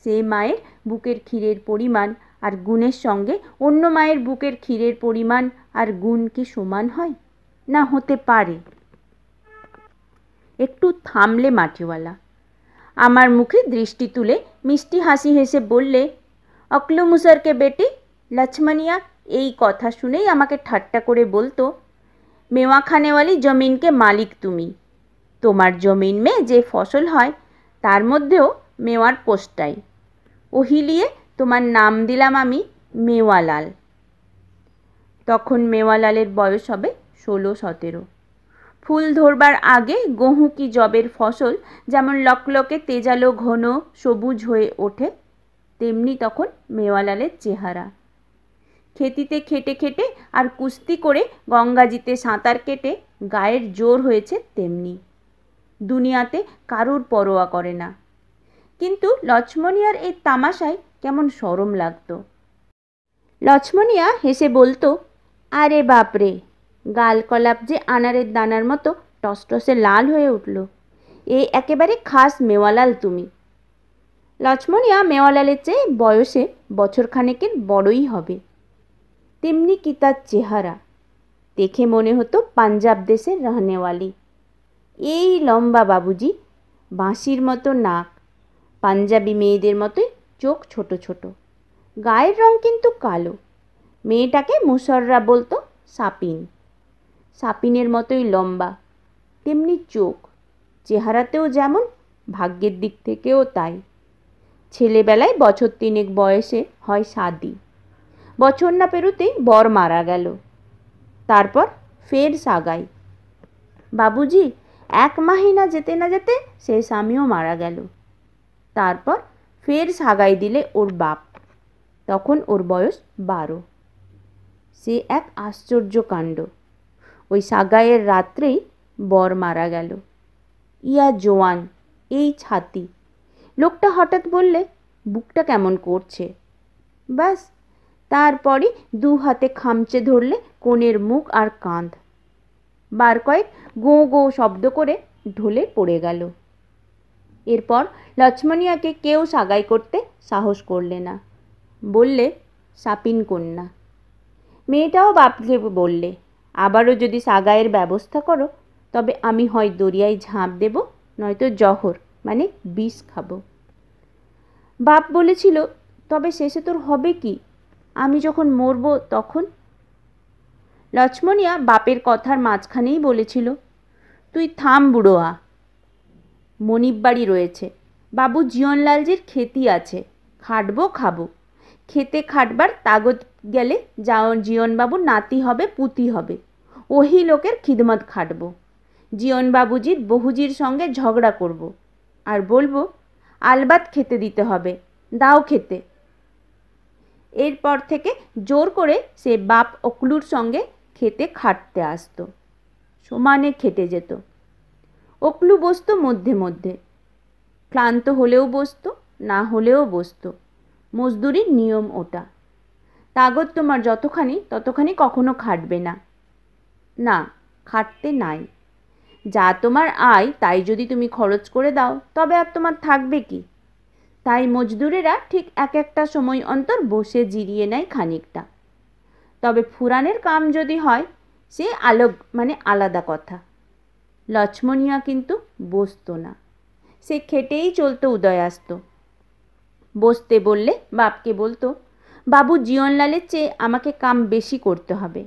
সে মায়ের বুকের ক্ষীরের পরিমাণ আর গুণের সঙ্গে অন্য মায়ের বুকের ক্ষীরের পরিমাণ আর গুণ কি সমান হয় না হতে পারে একটু থামলে মাটিওয়ালা আমার মুখে দৃষ্টি তুলে মিষ্টি হাসি হেসে বললে অকলু মুসারকে বেটি লক্ষ্মণিয়া এই কথা শুনেই আমাকে ঠাট্টা করে বলতো মেওয়াখানেওয়ালি জমিনকে মালিক তুমি তোমার জমিন মে যে ফসল হয় তার মধ্যেও মেওয়ার পোস্টাই ওহিলিয়ে তোমার নাম দিলাম আমি মেওয়ালাল তখন মেওয়ালালের বয়স হবে ষোলো সতেরো ফুল ধরবার আগে গহু কি জবের ফসল যেমন লকলকে তেজালো ঘন সবুজ হয়ে ওঠে তেমনি তখন মেওয়ালালের চেহারা খেতিতে খেটে খেটে আর কুস্তি করে গঙ্গাজিতে সাঁতার কেটে গায়ের জোর হয়েছে তেমনি দুনিয়াতে কারুর পরোয়া করে না কিন্তু লক্ষ্মণিয়ার এই তামাশায় কেমন সরম লাগত লক্ষ্মণিয়া হেসে বলতো আরে বাপরে গাল কলাপ যে আনারের দানার মতো টসটসে লাল হয়ে উঠল এ একেবারে খাস মেওয়ালাল তুমি লক্ষ্মণিয়া মেওয়ালালের চেয়ে বয়সে বছরখানেকের বড়ই হবে তেমনি কি তার চেহারা দেখে মনে হতো পাঞ্জাব দেশের রহনেওয়ালি এই লম্বা বাবুজি বাঁশির মতো নাক পাঞ্জাবি মেয়েদের মতোই চোখ ছোট ছোট গায়ের রং কিন্তু কালো মেয়েটাকে মুসররা বলতো সাপিন সাপিনের মতোই লম্বা তেমনি চোখ চেহারাতেও যেমন ভাগ্যের দিক থেকেও তাই ছেলেবেলায় বছর তিনেক বয়সে হয় সাদি বছর না পেরুতেই বর মারা গেল তারপর ফের সাগাই বাবুজি এক মাহিনা যেতে না যেতে সে স্বামীও মারা গেল তারপর ফের সাগাই দিলে ওর বাপ তখন ওর বয়স বারো সে এক আশ্চর্য কাণ্ড ওই সাগাইয়ের রাত্রেই বর মারা গেল ইয়া জোয়ান এই ছাতি লোকটা হঠাৎ বললে বুকটা কেমন করছে ব্যাস তারপরে দু হাতে খামচে ধরলে কোনের মুখ আর কাঁধ বার কয়েক গো গো শব্দ করে ঢলে পড়ে গেল এরপর লক্ষ্মণিয়াকে কেউ সাগাই করতে সাহস করলে না বললে সাপিন কন্যা মেয়েটাও বাপকে বললে আবারও যদি সাগায়ের ব্যবস্থা করো তবে আমি হয় দরিয়ায় ঝাঁপ দেব নয়তো জহর মানে বিষ খাবো বাপ বলেছিল তবে শেষে তোর হবে কি আমি যখন মরব তখন লক্ষ্মণিয়া বাপের কথার মাঝখানেই বলেছিল তুই থাম বুড়োয়া বাড়ি রয়েছে বাবু জিয়নলালজির খেতি আছে খাটবো খাবো খেতে খাটবার তাগত গেলে যাও জীয়নবাবু নাতি হবে পুতি হবে ওহি লোকের খিদমত খাটব জীয়নবাবুজির বহুজির সঙ্গে ঝগড়া করব। আর বলবো আলবাত খেতে দিতে হবে দাও খেতে এরপর থেকে জোর করে সে বাপ অকলুর সঙ্গে খেতে খাটতে আসতো সমানে খেটে যেত অপলু বসত মধ্যে মধ্যে ক্লান্ত হলেও বসত না হলেও বসত মজদুরির নিয়ম ওটা তাগত তোমার যতখানি ততখানি কখনো খাটবে না না খাটতে নাই যা তোমার আয় তাই যদি তুমি খরচ করে দাও তবে আর তোমার থাকবে কি তাই মজদুরেরা ঠিক এক একটা সময় অন্তর বসে জিরিয়ে নেয় খানিকটা তবে ফুরানের কাম যদি হয় সে আলোক মানে আলাদা কথা লক্ষ্মণিয়া কিন্তু বসত না সে খেটেই চলতো উদয়াস্ত বসতে বললে বাপকে বলতো বাবু জীবনলালের চেয়ে আমাকে কাম বেশি করতে হবে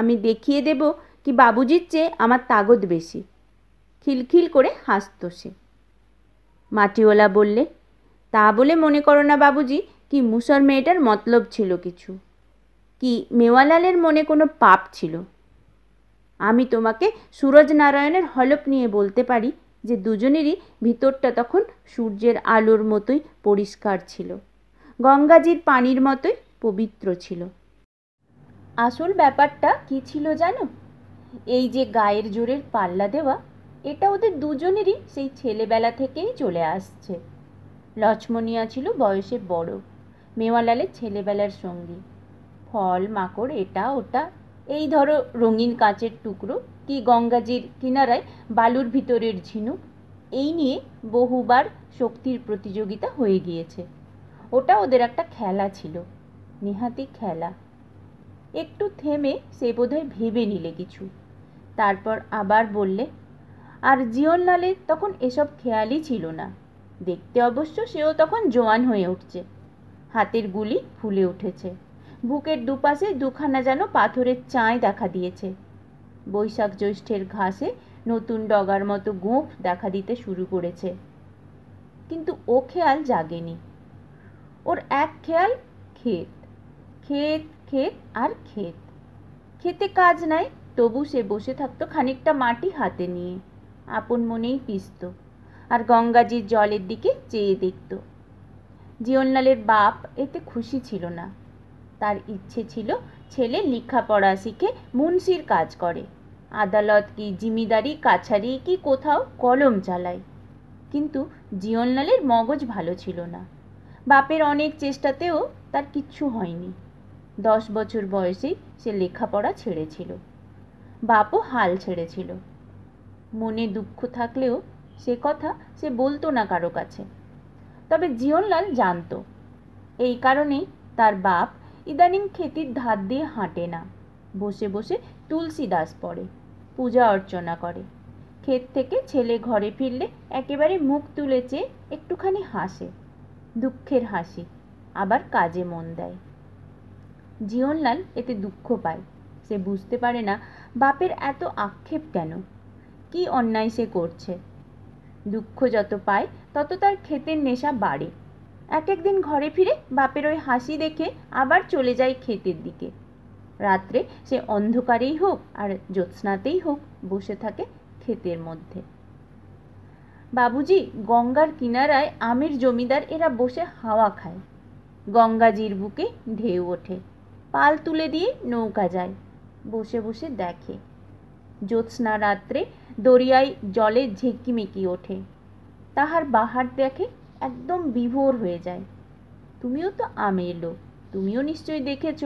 আমি দেখিয়ে দেব কি বাবুজির চেয়ে আমার তাগদ বেশি খিলখিল করে হাসত সে মাটিওয়ালা বললে তা বলে মনে করো না বাবুজি কি মুসর মেয়েটার মতলব ছিল কিছু কি মেওয়ালালের মনে কোনো পাপ ছিল আমি তোমাকে সুরজ নারায়ণের হলপ নিয়ে বলতে পারি যে দুজনেরই ভিতরটা তখন সূর্যের আলোর মতোই পরিষ্কার ছিল গঙ্গাজির পানির মতোই পবিত্র ছিল আসল ব্যাপারটা কি ছিল জানো এই যে গায়ের জোরের পাল্লা দেওয়া এটা ওদের দুজনেরই সেই ছেলেবেলা থেকেই চলে আসছে লছমনিয়া ছিল বয়সে বড় মেওয়ালালের ছেলেবেলার সঙ্গী ফল মাকড় এটা ওটা এই ধরো রঙিন কাঁচের টুকরো কি গঙ্গাজির কিনারায় বালুর ভিতরের ঝিনুক এই নিয়ে বহুবার শক্তির প্রতিযোগিতা হয়ে গিয়েছে ওটা ওদের একটা খেলা ছিল নেহাতি খেলা একটু থেমে সে বোধহয় ভেবে নিলে কিছু তারপর আবার বললে আর জিয়নলালের তখন এসব খেয়ালই ছিল না দেখতে অবশ্য সেও তখন জোয়ান হয়ে উঠছে হাতের গুলি ফুলে উঠেছে বুকের দুপাশে দুখানা যেন পাথরের চাঁই দেখা দিয়েছে বৈশাখ জ্যৈষ্ঠের ঘাসে নতুন ডগার মতো গোঁফ দেখা দিতে শুরু করেছে কিন্তু ও খেয়াল জাগেনি ওর এক খেয়াল ক্ষেত ক্ষেত ক্ষেত আর ক্ষেত খেতে কাজ নাই তবু সে বসে থাকতো খানিকটা মাটি হাতে নিয়ে আপন মনেই পিসত আর গঙ্গাজির জলের দিকে চেয়ে দেখত জীবনলালের বাপ এতে খুশি ছিল না তার ইচ্ছে ছিল ছেলে লেখাপড়া শিখে মুন্সির কাজ করে আদালত কি জিমিদারি কাছারি কি কোথাও কলম চালায় কিন্তু জীবনলালের মগজ ভালো ছিল না বাপের অনেক চেষ্টাতেও তার কিচ্ছু হয়নি দশ বছর বয়সেই সে লেখাপড়া ছেড়েছিল বাপও হাল ছেড়েছিল মনে দুঃখ থাকলেও সে কথা সে বলতো না কারো কাছে তবে জীবনলাল জানত এই কারণেই তার বাপ ইদানিং ক্ষেতির ধার দিয়ে হাঁটে না বসে বসে তুলসী দাস পড়ে পূজা অর্চনা করে ক্ষেত থেকে ছেলে ঘরে ফিরলে একেবারে মুখ তুলে চেয়ে একটুখানি হাসে দুঃখের হাসি আবার কাজে মন দেয় জীবনলাল এতে দুঃখ পায় সে বুঝতে পারে না বাপের এত আক্ষেপ কেন কি অন্যায় সে করছে দুঃখ যত পায় তত তার ক্ষেতের নেশা বাড়ে এক একদিন ঘরে ফিরে বাপের ওই হাসি দেখে আবার চলে যায় ক্ষেতের দিকে রাত্রে সে অন্ধকারেই হোক আর জ্যোৎস্নাতেই হোক বসে থাকে ক্ষেতের মধ্যে বাবুজি গঙ্গার কিনারায় আমের জমিদার এরা বসে হাওয়া খায় গঙ্গাজির বুকে ঢেউ ওঠে পাল তুলে দিয়ে নৌকা যায় বসে বসে দেখে জ্যোৎস্না রাত্রে দরিয়ায় জলে ঝেঁকিমেকি ওঠে তাহার বাহার দেখে একদম বিভোর হয়ে যায় তুমিও তো আমের লোক তুমিও নিশ্চয়ই দেখেছ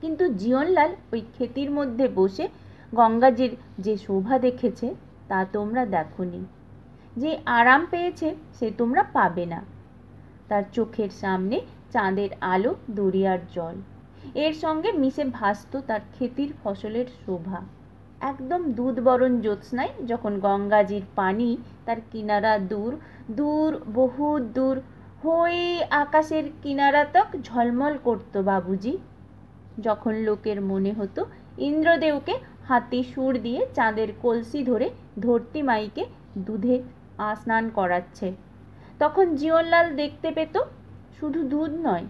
কিন্তু জীবনলাল ওই ক্ষেতির মধ্যে বসে গঙ্গাজির যে শোভা দেখেছে তা তোমরা দেখনি যে আরাম পেয়েছে সে তোমরা পাবে না তার চোখের সামনে চাঁদের আলো দরিয়ার জল এর সঙ্গে মিশে ভাসত তার ক্ষেতির ফসলের শোভা একদম দুধবরণ জ্যোৎস্নায় যখন গঙ্গাজির পানি তার কিনারা দূর দূর বহু দূর হয়ে আকাশের কিনারা তক ঝলমল করত বাবুজি যখন লোকের মনে হতো ইন্দ্রদেবকে হাতে সুর দিয়ে চাঁদের কলসি ধরে ধরতি মাইকে দুধে আস্নান করাচ্ছে তখন জীবনলাল দেখতে পেত শুধু দুধ নয়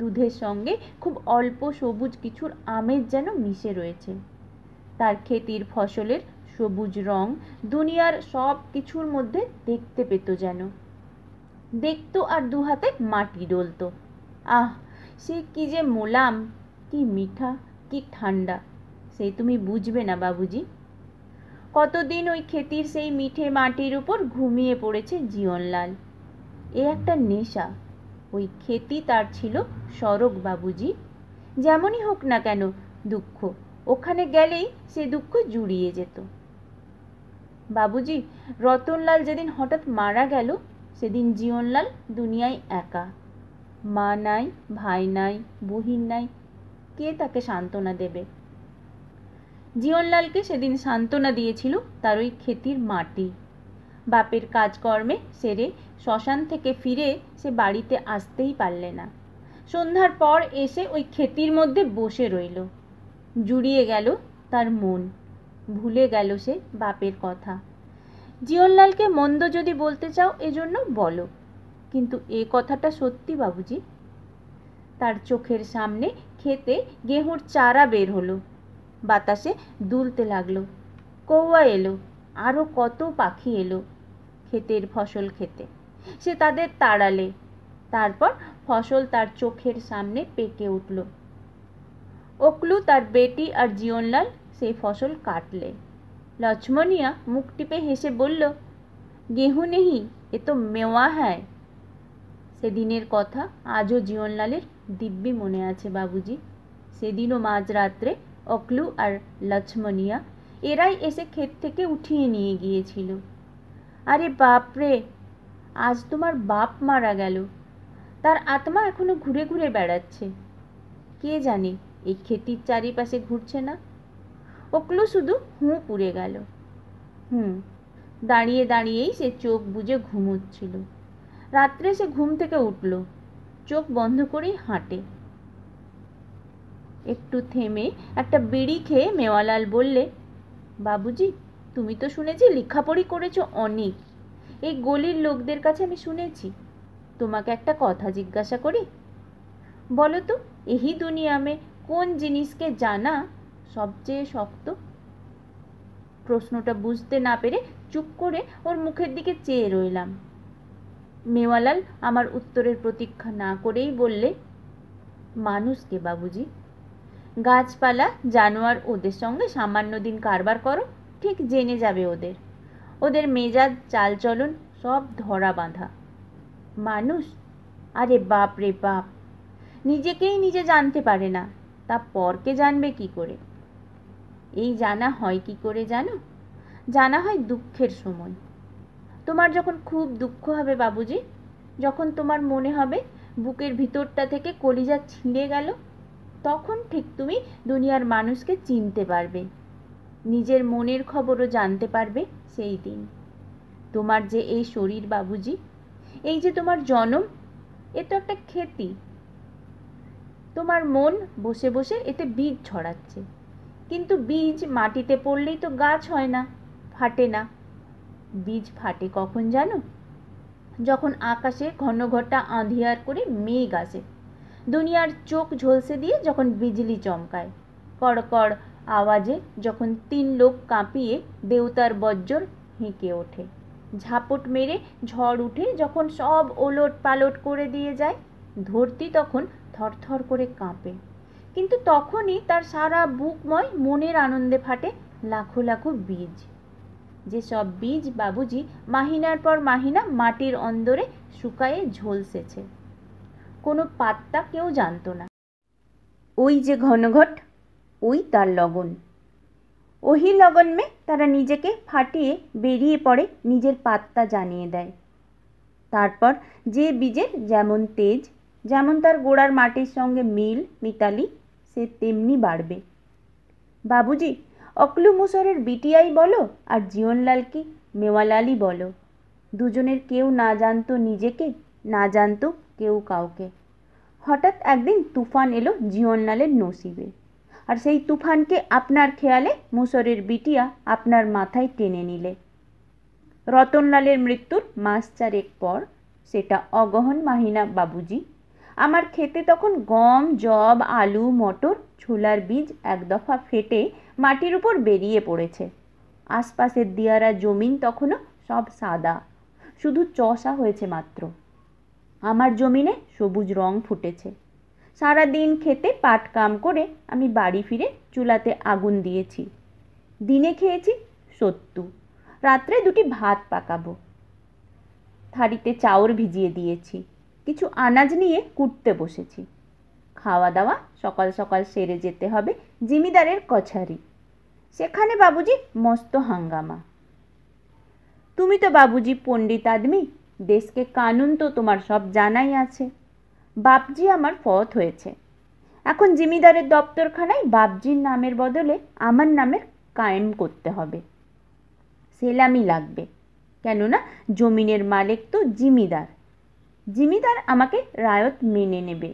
দুধের সঙ্গে খুব অল্প সবুজ কিছুর আমেজ যেন মিশে রয়েছে তার ক্ষেতির ফসলের সবুজ রং দুনিয়ার সব কিছুর মধ্যে দেখতে পেত যেন দেখত আর দু হাতে মাটি ডলত আহ সে কি যে মোলাম কি মিঠা কি ঠান্ডা সে তুমি বুঝবে না বাবুজি কতদিন ওই ক্ষেতির সেই মিঠে মাটির উপর ঘুমিয়ে পড়েছে জীবনলাল এ একটা নেশা ওই ক্ষেতি তার ছিল সরক বাবুজি যেমনই হোক না কেন দুঃখ ওখানে গেলেই সে দুঃখ জুড়িয়ে যেত বাবুজি রতনলাল যেদিন হঠাৎ মারা গেল সেদিন জীবনলাল দুনিয়ায় একা মা নাই ভাই নাই বহিন নাই কে তাকে সান্ত্বনা দেবে জীবনলালকে সেদিন সান্ত্বনা দিয়েছিল তার ওই ক্ষেতির মাটি বাপের কাজকর্মে সেরে শ্মশান থেকে ফিরে সে বাড়িতে আসতেই পারলে না সন্ধ্যার পর এসে ওই ক্ষেতির মধ্যে বসে রইল জুড়িয়ে গেল তার মন ভুলে গেল সে বাপের কথা জীবনলালকে মন্দ যদি বলতে চাও এজন্য বলো কিন্তু এ কথাটা সত্যি বাবুজি তার চোখের সামনে খেতে গেহুর চারা বের হলো বাতাসে দুলতে লাগলো কৌয়া এলো আরও কত পাখি এলো ক্ষেতের ফসল খেতে সে তাদের তাড়ালে তারপর ফসল তার চোখের সামনে পেকে উঠল অকলু তার বেটি আর জীবনলাল সেই ফসল কাটলে লক্ষ্মণিয়া মুখ টিপে হেসে বলল গেহু নেহি এ তো মেওয়া হ্যায় সেদিনের কথা আজও জীবনলালের দিব্যি মনে আছে বাবুজি সেদিনও মাঝরাত্রে অকলু আর লক্ষ্মণিয়া এরাই এসে ক্ষেত থেকে উঠিয়ে নিয়ে গিয়েছিল আরে বাপরে আজ তোমার বাপ মারা গেল তার আত্মা এখনো ঘুরে ঘুরে বেড়াচ্ছে কে জানে এই ক্ষেতির চারিপাশে ঘুরছে না ওগুলো শুধু হুঁ পুড়ে গেল হুম দাঁড়িয়ে দাঁড়িয়েই সে চোখ বুঝে ঘুমোচ্ছিল রাত্রে সে ঘুম থেকে উঠল চোখ বন্ধ করেই হাঁটে একটু থেমে একটা বিড়ি খেয়ে মেওয়ালাল বললে বাবুজি তুমি তো শুনেছি লেখাপড়ি করেছো অনেক এই গলির লোকদের কাছে আমি শুনেছি তোমাকে একটা কথা জিজ্ঞাসা করি বলো তো এই দুনিয়া মে কোন জিনিসকে জানা সবচেয়ে শক্ত প্রশ্নটা বুঝতে না পেরে চুপ করে ওর মুখের দিকে চেয়ে রইলাম মেওয়ালাল আমার উত্তরের প্রতীক্ষা না করেই বললে মানুষকে বাবুজি গাছপালা জানোয়ার ওদের সঙ্গে সামান্য দিন কারবার করো ঠিক জেনে যাবে ওদের ওদের মেজাজ চালচলন সব ধরা বাঁধা মানুষ আরে বাপ রে বাপ নিজেকেই নিজে জানতে পারে না তা পরকে জানবে কি করে এই জানা হয় কি করে জানো জানা হয় দুঃখের সময় তোমার যখন খুব দুঃখ হবে বাবুজি যখন তোমার মনে হবে বুকের ভিতরটা থেকে কলিজা ছিঁড়ে গেল তখন ঠিক তুমি দুনিয়ার মানুষকে চিনতে পারবে নিজের মনের খবরও জানতে পারবে সেই দিন তোমার যে এই শরীর বাবুজি এই যে তোমার জনম এ তো একটা খ্যাতি তোমার মন বসে বসে এতে বীজ ছড়াচ্ছে কিন্তু বীজ মাটিতে পড়লেই তো গাছ হয় না ফাটে না বীজ ফাটে কখন জানো যখন আকাশে ঘন ঘটা আঁধিয়ার করে মেঘ আসে দুনিয়ার চোখ ঝলসে দিয়ে যখন বিজলি চমকায় কড়কড় আওয়াজে যখন তিন লোক কাঁপিয়ে দেউতার বজ্জর হেঁকে ওঠে ঝাপট মেরে ঝড় উঠে যখন সব ওলট পালট করে দিয়ে যায় ধরতি তখন থরথর করে কাঁপে কিন্তু তখনই তার সারা বুকময় মনের আনন্দে ফাটে লাখো লাখো বীজ যে সব বীজ বাবুজি মাহিনার পর মাহিনা মাটির অন্দরে শুকায়ে ঝলসেছে কোনো পাত্তা কেউ জানত না ওই যে ঘনঘট ওই তার লগন ওহি লগন মে তারা নিজেকে ফাটিয়ে বেরিয়ে পড়ে নিজের পাত্তা জানিয়ে দেয় তারপর যে বীজের যেমন তেজ যেমন তার গোড়ার মাটির সঙ্গে মিল মিতালি সে তেমনি বাড়বে বাবুজি অকলু মুসরের বিটিআই বলো আর কি মেওয়ালালই বলো দুজনের কেউ না জানতো নিজেকে না জানতো কেউ কাউকে হঠাৎ একদিন তুফান এলো জীবনলালের নসিবে আর সেই তুফানকে আপনার খেয়ালে মুসরের বিটিয়া আপনার মাথায় টেনে নিলে রতনলালের মৃত্যুর মাস চারেক পর সেটা অগহন মাহিনা বাবুজি আমার ক্ষেতে তখন গম জব আলু মটর ছোলার বীজ এক দফা ফেটে মাটির উপর বেরিয়ে পড়েছে আশপাশের দিয়ারা জমিন তখনও সব সাদা শুধু চষা হয়েছে মাত্র আমার জমিনে সবুজ রং ফুটেছে সারা দিন খেতে পাট কাম করে আমি বাড়ি ফিরে চুলাতে আগুন দিয়েছি দিনে খেয়েছি সত্যু রাত্রে দুটি ভাত পাকাবো থাড়িতে চাউর ভিজিয়ে দিয়েছি কিছু আনাজ নিয়ে কুটতে বসেছি খাওয়া দাওয়া সকাল সকাল সেরে যেতে হবে জিমিদারের কছারি সেখানে বাবুজি মস্ত হাঙ্গামা তুমি তো বাবুজি পণ্ডিত আদমি দেশকে কানুন তো তোমার সব জানাই আছে বাপজি আমার ফত হয়েছে এখন জিমিদারের দপ্তরখানায় বাপজির নামের বদলে আমার নামের কায়েম করতে হবে সেলামি লাগবে কেননা জমিনের মালিক তো জিমিদার জিমিদার আমাকে রায়ত মেনে নেবে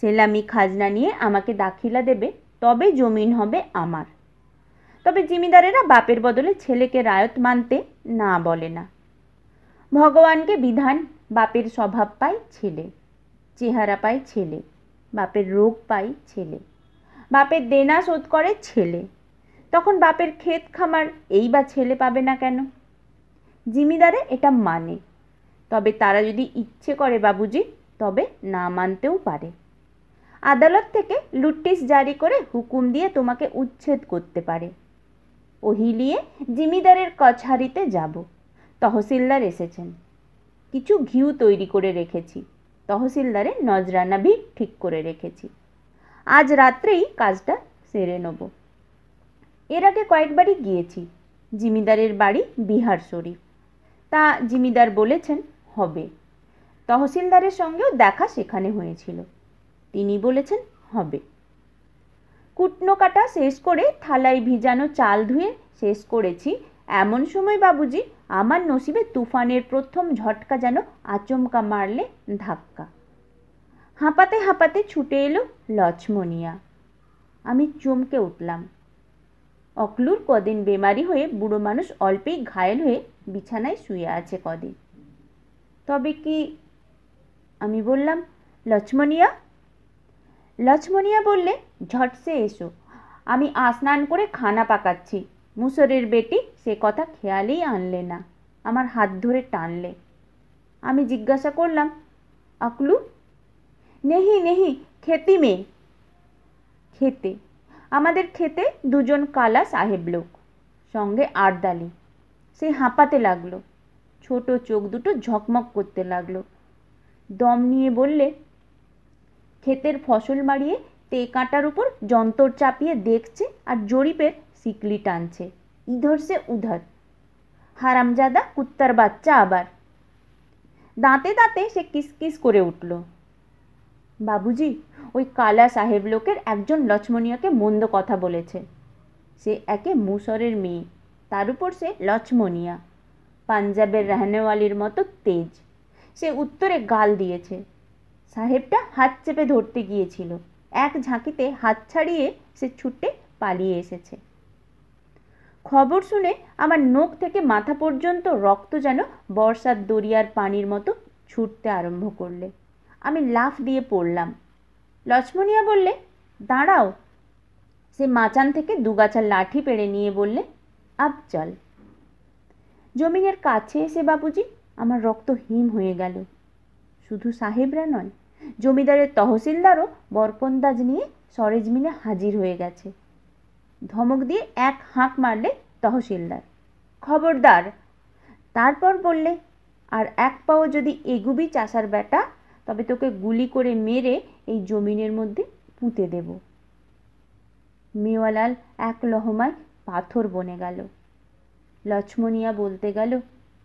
সেলামি খাজনা নিয়ে আমাকে দাখিলা দেবে তবে জমিন হবে আমার তবে জিমিদারেরা বাপের বদলে ছেলেকে রায়ত মানতে না বলে না ভগবানকে বিধান বাপের স্বভাব পায় ছেলে চেহারা পায় ছেলে বাপের রোগ পায় ছেলে বাপের দেনা শোধ করে ছেলে তখন বাপের ক্ষেত খামার এই বা ছেলে পাবে না কেন জিমিদারে এটা মানে তবে তারা যদি ইচ্ছে করে বাবুজি তবে না মানতেও পারে আদালত থেকে লুটিস জারি করে হুকুম দিয়ে তোমাকে উচ্ছেদ করতে পারে ওহিলিয়ে জিমিদারের কছারিতে যাব তহসিলদার এসেছেন কিছু ঘিউ তৈরি করে রেখেছি তহসিলদারের নজরানা ভি ঠিক করে রেখেছি আজ রাত্রেই কাজটা সেরে নেব এর আগে কয়েকবারই গিয়েছি জিমিদারের বাড়ি বিহার শরীফ তা জিমিদার বলেছেন হবে তহসিলদারের সঙ্গেও দেখা সেখানে হয়েছিল তিনি বলেছেন হবে কুটনো কাটা শেষ করে থালায় ভিজানো চাল ধুয়ে শেষ করেছি এমন সময় বাবুজি আমার নসিবে তুফানের প্রথম ঝটকা যেন আচমকা মারলে ধাক্কা হাঁপাতে হাঁপাতে ছুটে এলো লছমনিয়া আমি চমকে উঠলাম অকলুর কদিন বেমারি হয়ে বুড়ো মানুষ অল্পেই ঘায়েল হয়ে বিছানায় শুয়ে আছে কদিন তবে কি আমি বললাম লক্ষ্মণিয়া লক্ষ্মণিয়া বললে ঝটসে এসো আমি আসনান করে খানা পাকাচ্ছি মুসরের বেটি সে কথা খেয়ালেই আনলে না আমার হাত ধরে টানলে আমি জিজ্ঞাসা করলাম আকলু নেহি নেহি খেতি মেয়ে খেতে আমাদের খেতে দুজন কালা সাহেব লোক সঙ্গে আর্দালি সে হাঁপাতে লাগলো ছোট চোখ দুটো ঝকমক করতে লাগলো দম নিয়ে বললে ক্ষেতের ফসল মারিয়ে তে কাঁটার উপর যন্তর চাপিয়ে দেখছে আর জরিপের সিকলি টানছে ইধর সে উধর হারামজাদা কুত্তার বাচ্চা আবার দাঁতে দাঁতে সে কিসকিস করে উঠল বাবুজি ওই কালা সাহেব লোকের একজন লছমনিয়াকে মন্দ কথা বলেছে সে একে মুসরের মেয়ে তার উপর সে লক্ষ্মণীয়া পাঞ্জাবের রাহনেওয়ালির মতো তেজ সে উত্তরে গাল দিয়েছে সাহেবটা হাত চেপে ধরতে গিয়েছিল এক ঝাঁকিতে হাত ছাড়িয়ে সে ছুটে পালিয়ে এসেছে খবর শুনে আমার নখ থেকে মাথা পর্যন্ত রক্ত যেন বর্ষার দরিয়ার পানির মতো ছুটতে আরম্ভ করলে আমি লাফ দিয়ে পড়লাম লক্ষ্মণিয়া বললে দাঁড়াও সে মাচান থেকে দুগাছা লাঠি পেড়ে নিয়ে বললে আপ চল জমিনের কাছে এসে বাবুজি আমার রক্ত হিম হয়ে গেল শুধু সাহেবরা নয় জমিদারের তহসিলদারও বরকন্দাজ নিয়ে সরেজমিনে হাজির হয়ে গেছে ধমক দিয়ে এক হাঁক মারলে তহসিলদার খবরদার তারপর বললে আর এক পাও যদি এগুবি চাষার বেটা তবে তোকে গুলি করে মেরে এই জমিনের মধ্যে পুঁতে দেব মেওয়ালাল এক লহমায় পাথর বনে গেল লছমনিয়া বলতে গেল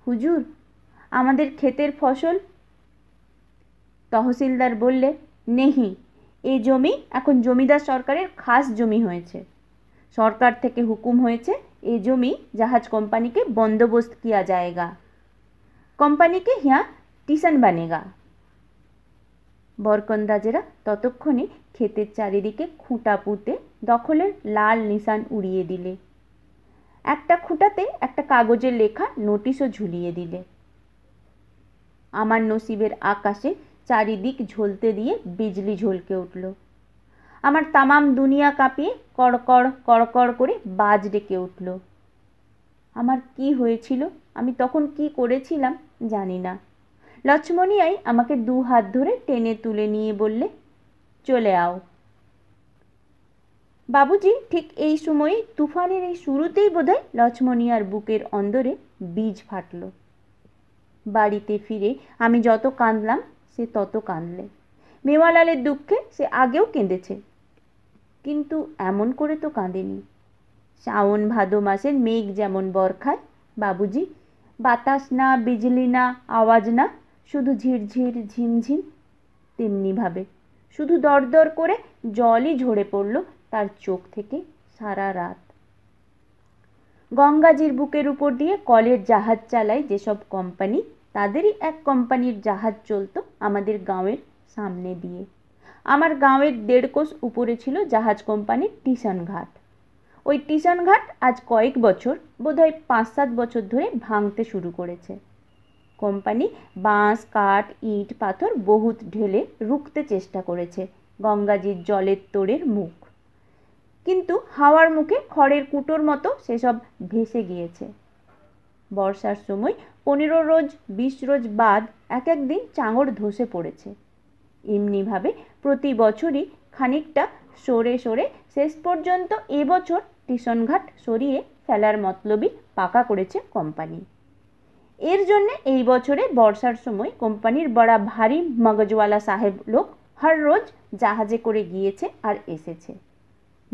হুজুর আমাদের ক্ষেতের ফসল তহসিলদার বললে নেহি এ জমি এখন জমিদার সরকারের খাস জমি হয়েছে সরকার থেকে হুকুম হয়েছে এ জমি জাহাজ কোম্পানিকে বন্দোবস্ত কিয়া যায়গা কোম্পানিকে হিয়া টিসান বানেগা বরকন্দাজেরা ততক্ষণে ক্ষেতের চারিদিকে খুঁটা পুঁতে দখলের লাল নিশান উড়িয়ে দিলে একটা খুঁটাতে একটা কাগজে লেখা নোটিশও ঝুলিয়ে দিলে আমার নসিবের আকাশে চারিদিক ঝলতে দিয়ে বিজলি ঝলকে উঠল আমার তামাম দুনিয়া কাঁপিয়ে কড়কড় কড়কড় করে বাজ ডেকে উঠল আমার কি হয়েছিল আমি তখন কি করেছিলাম জানি না লক্ষ্মণিয়াই আমাকে দু হাত ধরে টেনে তুলে নিয়ে বললে চলে আও বাবুজি ঠিক এই সময়ে তুফানের এই শুরুতেই বোধহয় লছমনিয়ার বুকের অন্দরে বীজ ফাটল বাড়িতে ফিরে আমি যত কাঁদলাম সে তত কাঁদলে মেওয়ালালের দুঃখে সে আগেও কেঁদেছে কিন্তু এমন করে তো কাঁদেনি শ্রাবণ ভাদো মাসের মেঘ যেমন বরখায় বাবুজি বাতাস না বিজলি না আওয়াজ না শুধু ঝিরঝির ঝিমঝিম তেমনিভাবে শুধু দরদর করে জলই ঝরে পড়ল তার চোখ থেকে সারা রাত গঙ্গাজির বুকের উপর দিয়ে কলের জাহাজ চালায় যেসব কোম্পানি তাদেরই এক কোম্পানির জাহাজ চলতো আমাদের গাঁয়ের সামনে দিয়ে আমার গাঁয়ের দেড় কোষ উপরে ছিল জাহাজ কোম্পানির টিশন ঘাট ওই টিশন ঘাট আজ কয়েক বছর বোধহয় পাঁচ সাত বছর ধরে ভাঙতে শুরু করেছে কোম্পানি বাঁশ কাঠ ইট পাথর বহুত ঢেলে রুখতে চেষ্টা করেছে গঙ্গাজির জলের তোড়ের মুখ কিন্তু হাওয়ার মুখে খড়ের কুটোর মতো সেসব ভেসে গিয়েছে বর্ষার সময় পনেরো রোজ বিশ রোজ বাদ এক একদিন চাঙর ধসে পড়েছে এমনিভাবে প্রতি বছরই খানিকটা সরে সরে শেষ পর্যন্ত এবছর টিশনঘাট সরিয়ে ফেলার মতলবই পাকা করেছে কোম্পানি এর জন্য এই বছরে বর্ষার সময় কোম্পানির বড়া ভারী মগজওয়ালা সাহেব লোক হর রোজ জাহাজে করে গিয়েছে আর এসেছে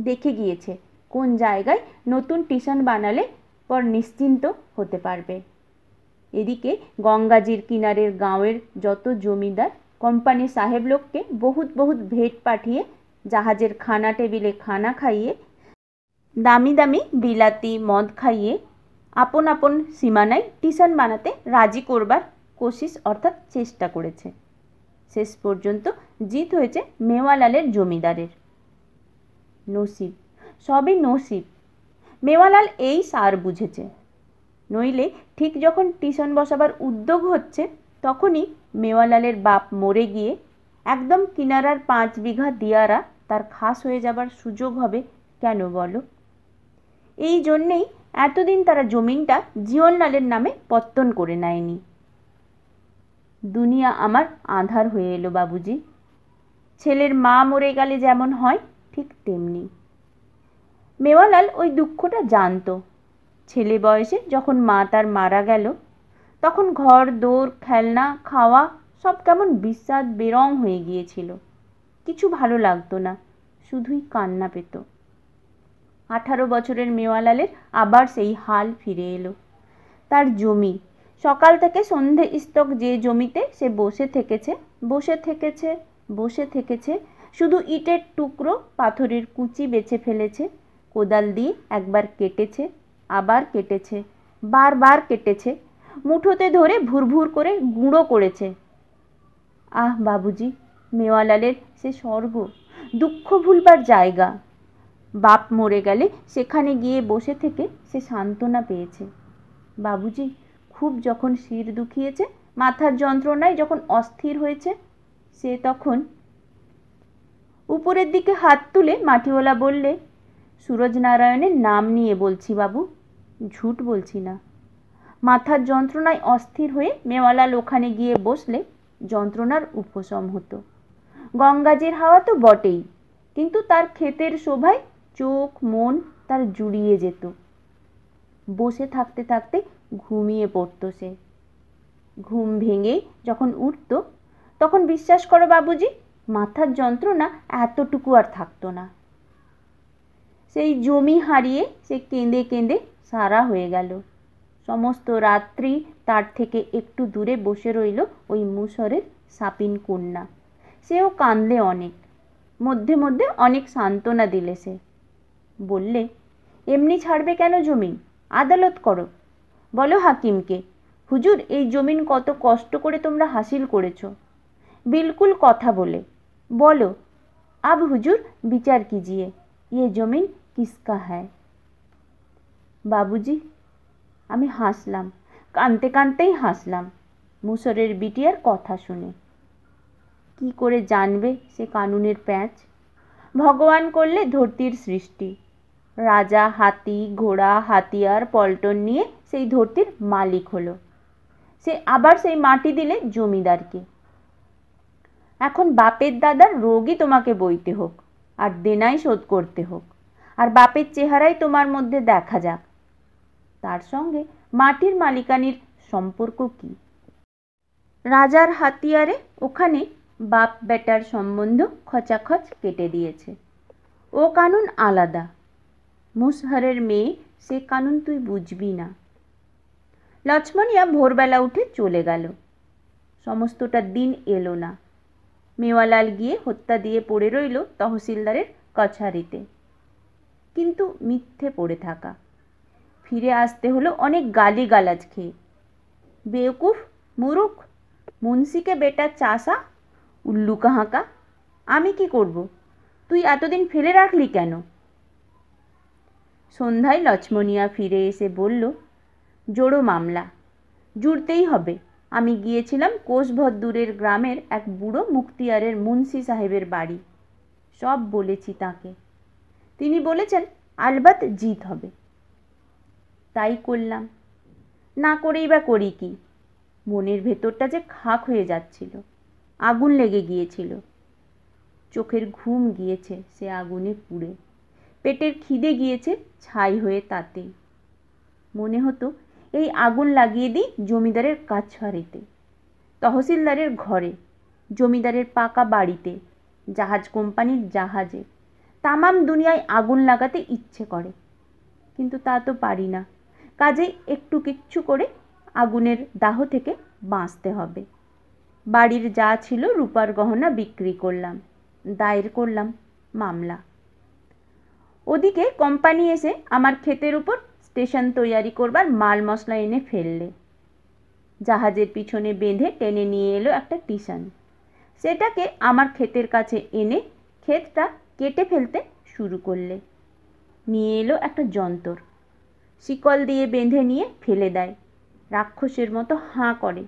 দেখে গিয়েছে কোন জায়গায় নতুন টিশন বানালে পর নিশ্চিন্ত হতে পারবে এদিকে গঙ্গাজির কিনারের গাঁয়ের যত জমিদার কোম্পানি সাহেব লোককে বহুত বহুত ভেট পাঠিয়ে জাহাজের খানা টেবিলে খানা খাইয়ে দামি দামি বিলাতি মদ খাইয়ে আপন আপন সীমানায় টিশন বানাতে রাজি করবার কোশিস অর্থাৎ চেষ্টা করেছে শেষ পর্যন্ত জিত হয়েছে মেওয়ালালের জমিদারের নসিব সবই নসিব মেওয়ালাল এই সার বুঝেছে নইলে ঠিক যখন টিউশন বসাবার উদ্যোগ হচ্ছে তখনই মেওয়ালালের বাপ মরে গিয়ে একদম কিনারার পাঁচ বিঘা দিয়ারা তার খাস হয়ে যাবার সুযোগ হবে কেন বলো এই জন্যেই এতদিন তারা জমিনটা জীবনলালের নামে পত্তন করে নেয়নি দুনিয়া আমার আধার হয়ে এলো বাবুজি ছেলের মা মরে গেলে যেমন হয় ঠিক তেমনি মেওয়ালাল ওই দুঃখটা জানত ছেলে বয়সে যখন মা তার মারা গেল তখন ঘর দৌড় খেলনা খাওয়া সব কেমন বিস্বাদ বেরং হয়ে গিয়েছিল কিছু ভালো লাগতো না শুধুই কান্না পেত আঠারো বছরের মেওয়ালালের আবার সেই হাল ফিরে এলো তার জমি সকাল থেকে সন্ধে স্তক যে জমিতে সে বসে থেকেছে বসে থেকেছে বসে থেকেছে শুধু ইটের টুকরো পাথরের কুচি বেছে ফেলেছে কোদাল দিয়ে একবার কেটেছে আবার কেটেছে বারবার কেটেছে মুঠোতে ধরে ভুরভুর করে গুঁড়ো করেছে আহ বাবুজি মেওয়ালালের সে স্বর্গ দুঃখ ভুলবার জায়গা বাপ মরে গেলে সেখানে গিয়ে বসে থেকে সে সান্ত্বনা পেয়েছে বাবুজি খুব যখন শির দুখিয়েছে মাথার যন্ত্রণায় যখন অস্থির হয়েছে সে তখন উপরের দিকে হাত তুলে মাটিওয়ালা বললে সুরজ নারায়ণের নাম নিয়ে বলছি বাবু ঝুট বলছি না মাথার যন্ত্রণায় অস্থির হয়ে মেওয়ালাল ওখানে গিয়ে বসলে যন্ত্রণার উপশম হতো গঙ্গাজের হাওয়া তো বটেই কিন্তু তার ক্ষেতের শোভায় চোখ মন তার জুড়িয়ে যেত বসে থাকতে থাকতে ঘুমিয়ে পড়ত সে ঘুম ভেঙে যখন উঠত তখন বিশ্বাস করো বাবুজি মাথার যন্ত্রণা এতটুকু আর থাকতো না সেই জমি হারিয়ে সে কেঁদে কেঁদে সারা হয়ে গেল সমস্ত রাত্রি তার থেকে একটু দূরে বসে রইল ওই মুসরের সাপিন কন্যা সেও কান্দে অনেক মধ্যে মধ্যে অনেক সান্ত্বনা দিলে সে বললে এমনি ছাড়বে কেন জমিন আদালত করো বলো হাকিমকে হুজুর এই জমিন কত কষ্ট করে তোমরা হাসিল করেছ বিলকুল কথা বলে বলো আব হুজুর বিচার কিজিয়ে ইয়ে জমিন কিসকা হ্যায় বাবুজি আমি হাসলাম কানতে কানতেই হাসলাম মুসরের বিটিয়ার কথা শুনে কি করে জানবে সে কানুনের প্যাঁচ ভগবান করলে ধরতির সৃষ্টি রাজা হাতি ঘোড়া হাতিয়ার পল্টন নিয়ে সেই ধরতির মালিক হলো সে আবার সেই মাটি দিলে জমিদারকে এখন বাপের দাদার রোগই তোমাকে বইতে হোক আর দেনাই শোধ করতে হোক আর বাপের চেহারাই তোমার মধ্যে দেখা যাক তার সঙ্গে মাটির মালিকানির সম্পর্ক কি রাজার হাতিয়ারে ওখানে বাপ বেটার সম্বন্ধ খচাখচ কেটে দিয়েছে ও কানুন আলাদা মুসহারের মেয়ে সে কানুন তুই বুঝবি না লক্ষ্মণিয়া ভোরবেলা উঠে চলে গেল সমস্তটা দিন এলো না মেওয়ালাল গিয়ে হত্যা দিয়ে পড়ে রইল তহসিলদারের কছারিতে কিন্তু মিথ্যে পড়ে থাকা ফিরে আসতে হলো অনেক গালি গালাজ খেয়ে বেওকুফ মুরুখ মুন্সিকে বেটা চাষা উল্লু কাহাকা আমি কি করব তুই এতদিন ফেলে রাখলি কেন সন্ধ্যায় লক্ষ্মণিয়া ফিরে এসে বলল জোড়ো মামলা জুড়তেই হবে আমি গিয়েছিলাম কোষভদ্দুরের গ্রামের এক বুড়ো মুক্তিয়ারের মুন্সি সাহেবের বাড়ি সব বলেছি তাকে তিনি বলেছেন আলবাত জিত হবে তাই করলাম না করেই বা করি কি মনের ভেতরটা যে খাক হয়ে যাচ্ছিল আগুন লেগে গিয়েছিল চোখের ঘুম গিয়েছে সে আগুনে পুড়ে পেটের খিদে গিয়েছে ছাই হয়ে তাতে মনে হতো এই আগুন লাগিয়ে দিই জমিদারের কাছাড়িতে তহসিলদারের ঘরে জমিদারের পাকা বাড়িতে জাহাজ কোম্পানির জাহাজে তামাম দুনিয়ায় আগুন লাগাতে ইচ্ছে করে কিন্তু তা তো পারি না কাজে একটু কিচ্ছু করে আগুনের দাহ থেকে বাঁচতে হবে বাড়ির যা ছিল রূপার গহনা বিক্রি করলাম দায়ের করলাম মামলা ওদিকে কোম্পানি এসে আমার ক্ষেতের উপর স্টেশন তৈয়ারি করবার মাল মশলা এনে ফেললে জাহাজের পিছনে বেঁধে টেনে নিয়ে এলো একটা টিশান সেটাকে আমার ক্ষেতের কাছে এনে ক্ষেতটা কেটে ফেলতে শুরু করলে নিয়ে এলো একটা যন্তর শিকল দিয়ে বেঁধে নিয়ে ফেলে দেয় রাক্ষসের মতো হাঁ করে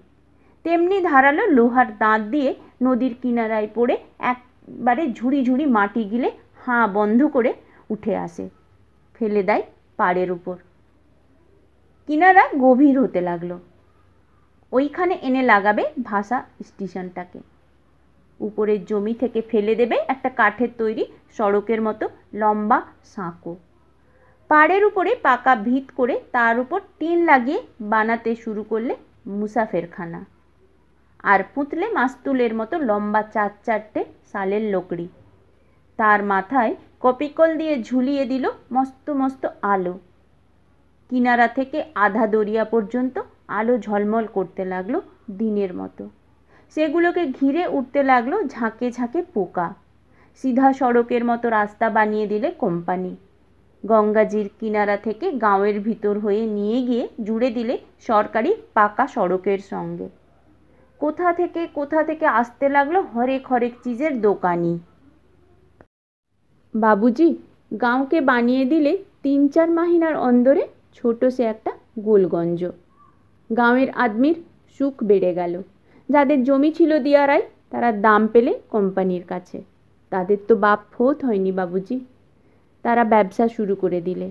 তেমনি ধারালো লোহার দাঁত দিয়ে নদীর কিনারায় পড়ে একবারে ঝুড়ি ঝুড়ি মাটি গিলে হাঁ বন্ধ করে উঠে আসে ফেলে দেয় পাড়ের উপর কিনারা গভীর হতে লাগলো ওইখানে এনে লাগাবে ভাষা স্টেশনটাকে উপরের জমি থেকে ফেলে দেবে একটা কাঠের তৈরি সড়কের মতো লম্বা সাঁকো পাড়ের উপরে পাকা ভিত করে তার উপর টিন লাগিয়ে বানাতে শুরু করলে মুসাফেরখানা আর পুঁতলে মাস্তুলের মতো লম্বা চার চারটে সালের লকড়ি তার মাথায় কপিকল দিয়ে ঝুলিয়ে দিল মস্ত মস্ত আলো কিনারা থেকে আধা দরিয়া পর্যন্ত আলো ঝলমল করতে লাগলো দিনের মতো সেগুলোকে ঘিরে উঠতে লাগলো ঝাঁকে ঝাঁকে পোকা সিধা সড়কের মতো রাস্তা বানিয়ে দিলে কোম্পানি গঙ্গাজির কিনারা থেকে গাঁয়ের ভিতর হয়ে নিয়ে গিয়ে জুড়ে দিলে সরকারি পাকা সড়কের সঙ্গে কোথা থেকে কোথা থেকে আসতে লাগলো হরেক হরেক চিজের দোকানি বাবুজি গাঁওকে বানিয়ে দিলে তিন চার মাহিনার অন্দরে ছোট সে একটা গোলগঞ্জ গাঁয়ের আদমির সুখ বেড়ে গেল যাদের জমি ছিল দিয়ারায় তারা দাম পেলে কোম্পানির কাছে তাদের তো বাপ ফোত হয়নি বাবুজি তারা ব্যবসা শুরু করে দিলে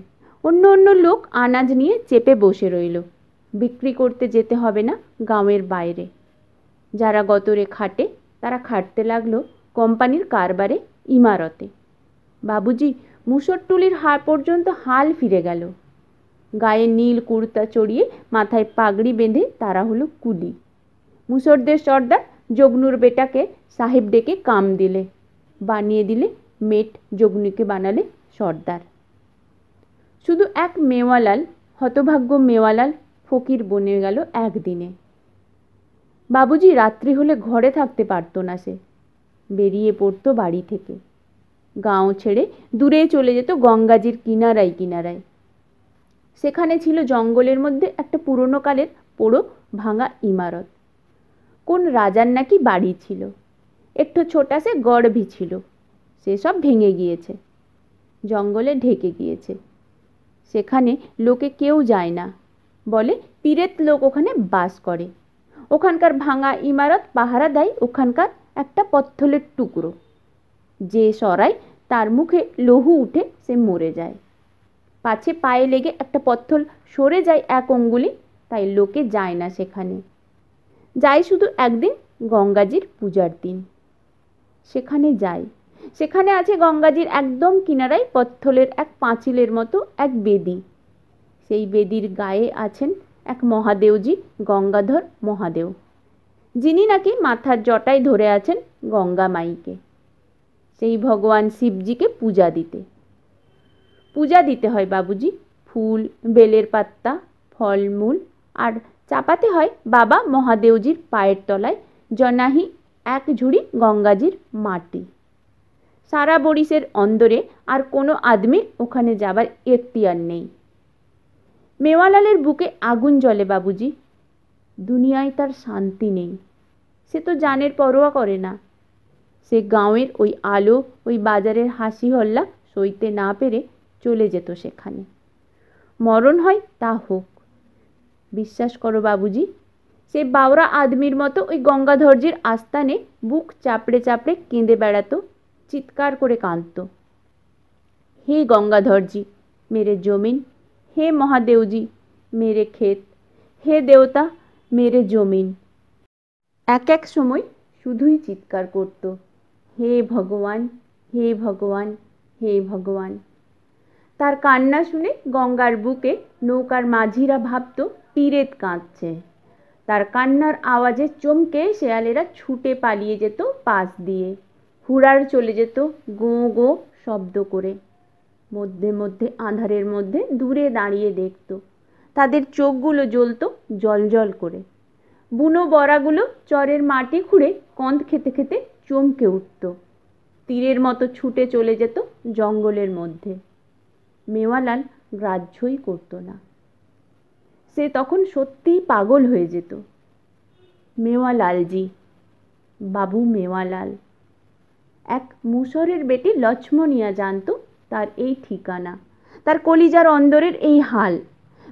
অন্য অন্য লোক আনাজ নিয়ে চেপে বসে রইল বিক্রি করতে যেতে হবে না গাঁয়ের বাইরে যারা গতরে খাটে তারা খাটতে লাগলো কোম্পানির কারবারে ইমারতে বাবুজি মুসরটুলির হার পর্যন্ত হাল ফিরে গেল গায়ে নীল কুর্তা চড়িয়ে মাথায় পাগড়ি বেঁধে তারা হলো কুলি মুসরদের সর্দার যগ্নুর বেটাকে সাহেব ডেকে কাম দিলে বানিয়ে দিলে মেট যগ্নুকে বানালে সর্দার শুধু এক মেওয়ালাল হতভাগ্য মেওয়ালাল ফকির বনে গেল একদিনে বাবুজি রাত্রি হলে ঘরে থাকতে পারত না সে বেরিয়ে পড়তো বাড়ি থেকে গাঁও ছেড়ে দূরে চলে যেত গঙ্গাজির কিনারায় কিনারায় সেখানে ছিল জঙ্গলের মধ্যে একটা পুরনো কালের পোড়ো ভাঙা ইমারত কোন রাজার নাকি বাড়ি ছিল একটু ছোটা সে গর্ভী ছিল সেসব ভেঙে গিয়েছে জঙ্গলে ঢেকে গিয়েছে সেখানে লোকে কেউ যায় না বলে তীরেত লোক ওখানে বাস করে ওখানকার ভাঙা ইমারত পাহারা দেয় ওখানকার একটা পথলের টুকরো যে সরায় তার মুখে লহু উঠে সে মরে যায় পাছে পায়ে লেগে একটা পথল সরে যায় এক অঙ্গুলি তাই লোকে যায় না সেখানে যায় শুধু একদিন গঙ্গাজির পূজার দিন সেখানে যায় সেখানে আছে গঙ্গাজির একদম কিনারায় পথলের এক পাঁচিলের মতো এক বেদি সেই বেদির গায়ে আছেন এক মহাদেবজি গঙ্গাধর মহাদেব যিনি নাকি মাথার জটায় ধরে আছেন গঙ্গা মাইকে সেই ভগবান শিবজিকে পূজা দিতে পূজা দিতে হয় বাবুজি ফুল বেলের পাত্তা ফলমূল আর চাপাতে হয় বাবা মহাদেবজির পায়ের তলায় জনাহি এক ঝুড়ি গঙ্গাজির মাটি সারা বরিসের অন্দরে আর কোনো আদমির ওখানে যাবার এখতিয়ার নেই মেওয়ালালের বুকে আগুন জ্বলে বাবুজি দুনিয়ায় তার শান্তি নেই সে তো জানের পরোয়া করে না সে গাঁয়ের ওই আলো ওই বাজারের হাসি হল্লা সইতে না পেরে চলে যেত সেখানে মরণ হয় তা হোক বিশ্বাস করো বাবুজি সে বাউরা আদমির মতো ওই গঙ্গাধরজির আস্তানে বুক চাপড়ে চাপড়ে কেঁদে বেড়াতো চিৎকার করে কাঁদত হে গঙ্গাধরজি মেরে জমিন হে মহাদেউজি মেরে ক্ষেত হে দেওতা মেরে জমিন এক এক সময় শুধুই চিৎকার করত হে ভগবান হে ভগবান হে ভগবান তার কান্না শুনে গঙ্গার বুকে নৌকার মাঝিরা ভাবত পীরেত কাঁদছে তার কান্নার আওয়াজে চমকে শেয়ালেরা ছুটে পালিয়ে যেত পাশ দিয়ে হুড়ার চলে যেত গো গো শব্দ করে মধ্যে মধ্যে আঁধারের মধ্যে দূরে দাঁড়িয়ে দেখত তাদের চোখগুলো জ্বলত জলজল করে বুনো বড়াগুলো চরের মাটি খুঁড়ে কন্দ খেতে খেতে চমকে উঠত তীরের মতো ছুটে চলে যেত জঙ্গলের মধ্যে মেওয়ালাল গ্রাহ্যই করতো না সে তখন সত্যিই পাগল হয়ে যেত মেওয়ালালজি বাবু মেওয়ালাল এক মুসরের বেটি লক্ষ্মণিয়া জানত তার এই ঠিকানা তার কলিজার অন্দরের এই হাল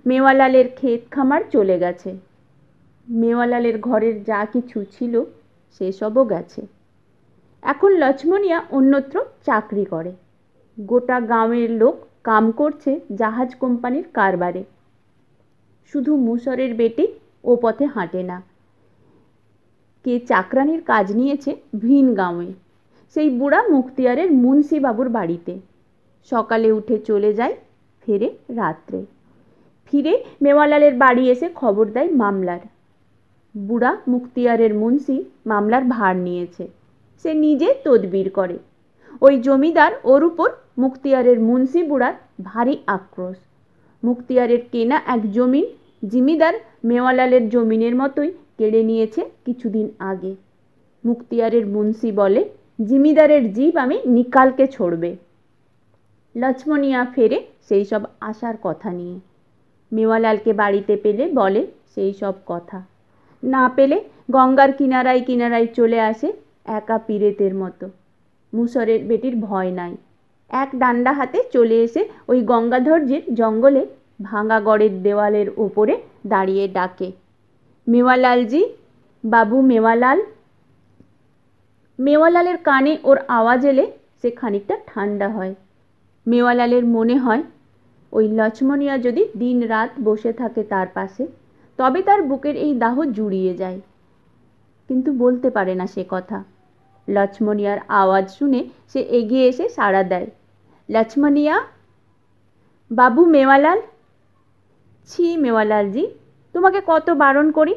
মেওয়ালালের ক্ষেত খামার চলে গেছে মেওয়ালালের ঘরের যা কিছু ছিল সেসবও গেছে এখন লক্ষ্মণিয়া অন্যত্র চাকরি করে গোটা গ্রামের লোক কাম করছে জাহাজ কোম্পানির কারবারে শুধু মুসরের বেটে ও পথে হাঁটে না কে চাকরানির কাজ নিয়েছে ভিন গাঁওয়ে সেই বুড়া মুখতিয়ারের মুন্সিবাবুর বাড়িতে সকালে উঠে চলে যায় ফেরে রাত্রে ফিরে মেওয়ালালের বাড়ি এসে খবর দেয় মামলার বুড়া মুক্তিয়ারের মুন্সি মামলার ভার নিয়েছে সে নিজে তদবির করে ওই জমিদার ওর উপর মুক্তিয়ারের মুন্সিবুড়ার ভারী আক্রোশ মুক্তিয়ারের কেনা এক জমিন জিমিদার মেওয়ালালের জমিনের মতোই কেড়ে নিয়েছে কিছুদিন আগে মুক্তিয়ারের মুন্সি বলে জিমিদারের জীব আমি নিকালকে ছড়বে লক্ষ্মণিয়া ফেরে সেই সব আসার কথা নিয়ে মেওয়ালালকে বাড়িতে পেলে বলে সেই সব কথা না পেলে গঙ্গার কিনারায় কিনারায় চলে আসে একা পীরেতের মতো মুসরের বেটির ভয় নাই এক ডান্ডা হাতে চলে এসে ওই গঙ্গাধর্যের জঙ্গলে ভাঙা গড়ের দেওয়ালের ওপরে দাঁড়িয়ে ডাকে মেওয়ালালজি বাবু মেওয়ালাল মেওয়ালালের কানে ওর আওয়াজ এলে সে খানিকটা ঠান্ডা হয় মেওয়ালালের মনে হয় ওই লক্ষ্মণিয়া যদি দিন রাত বসে থাকে তার পাশে তবে তার বুকের এই দাহ জুড়িয়ে যায় কিন্তু বলতে পারে না সে কথা লক্ষ্মণিয়ার আওয়াজ শুনে সে এগিয়ে এসে সাড়া দেয় লক্ষ্মণিয়া বাবু মেওয়ালাল ছি মেওয়ালালজি তোমাকে কত বারণ করি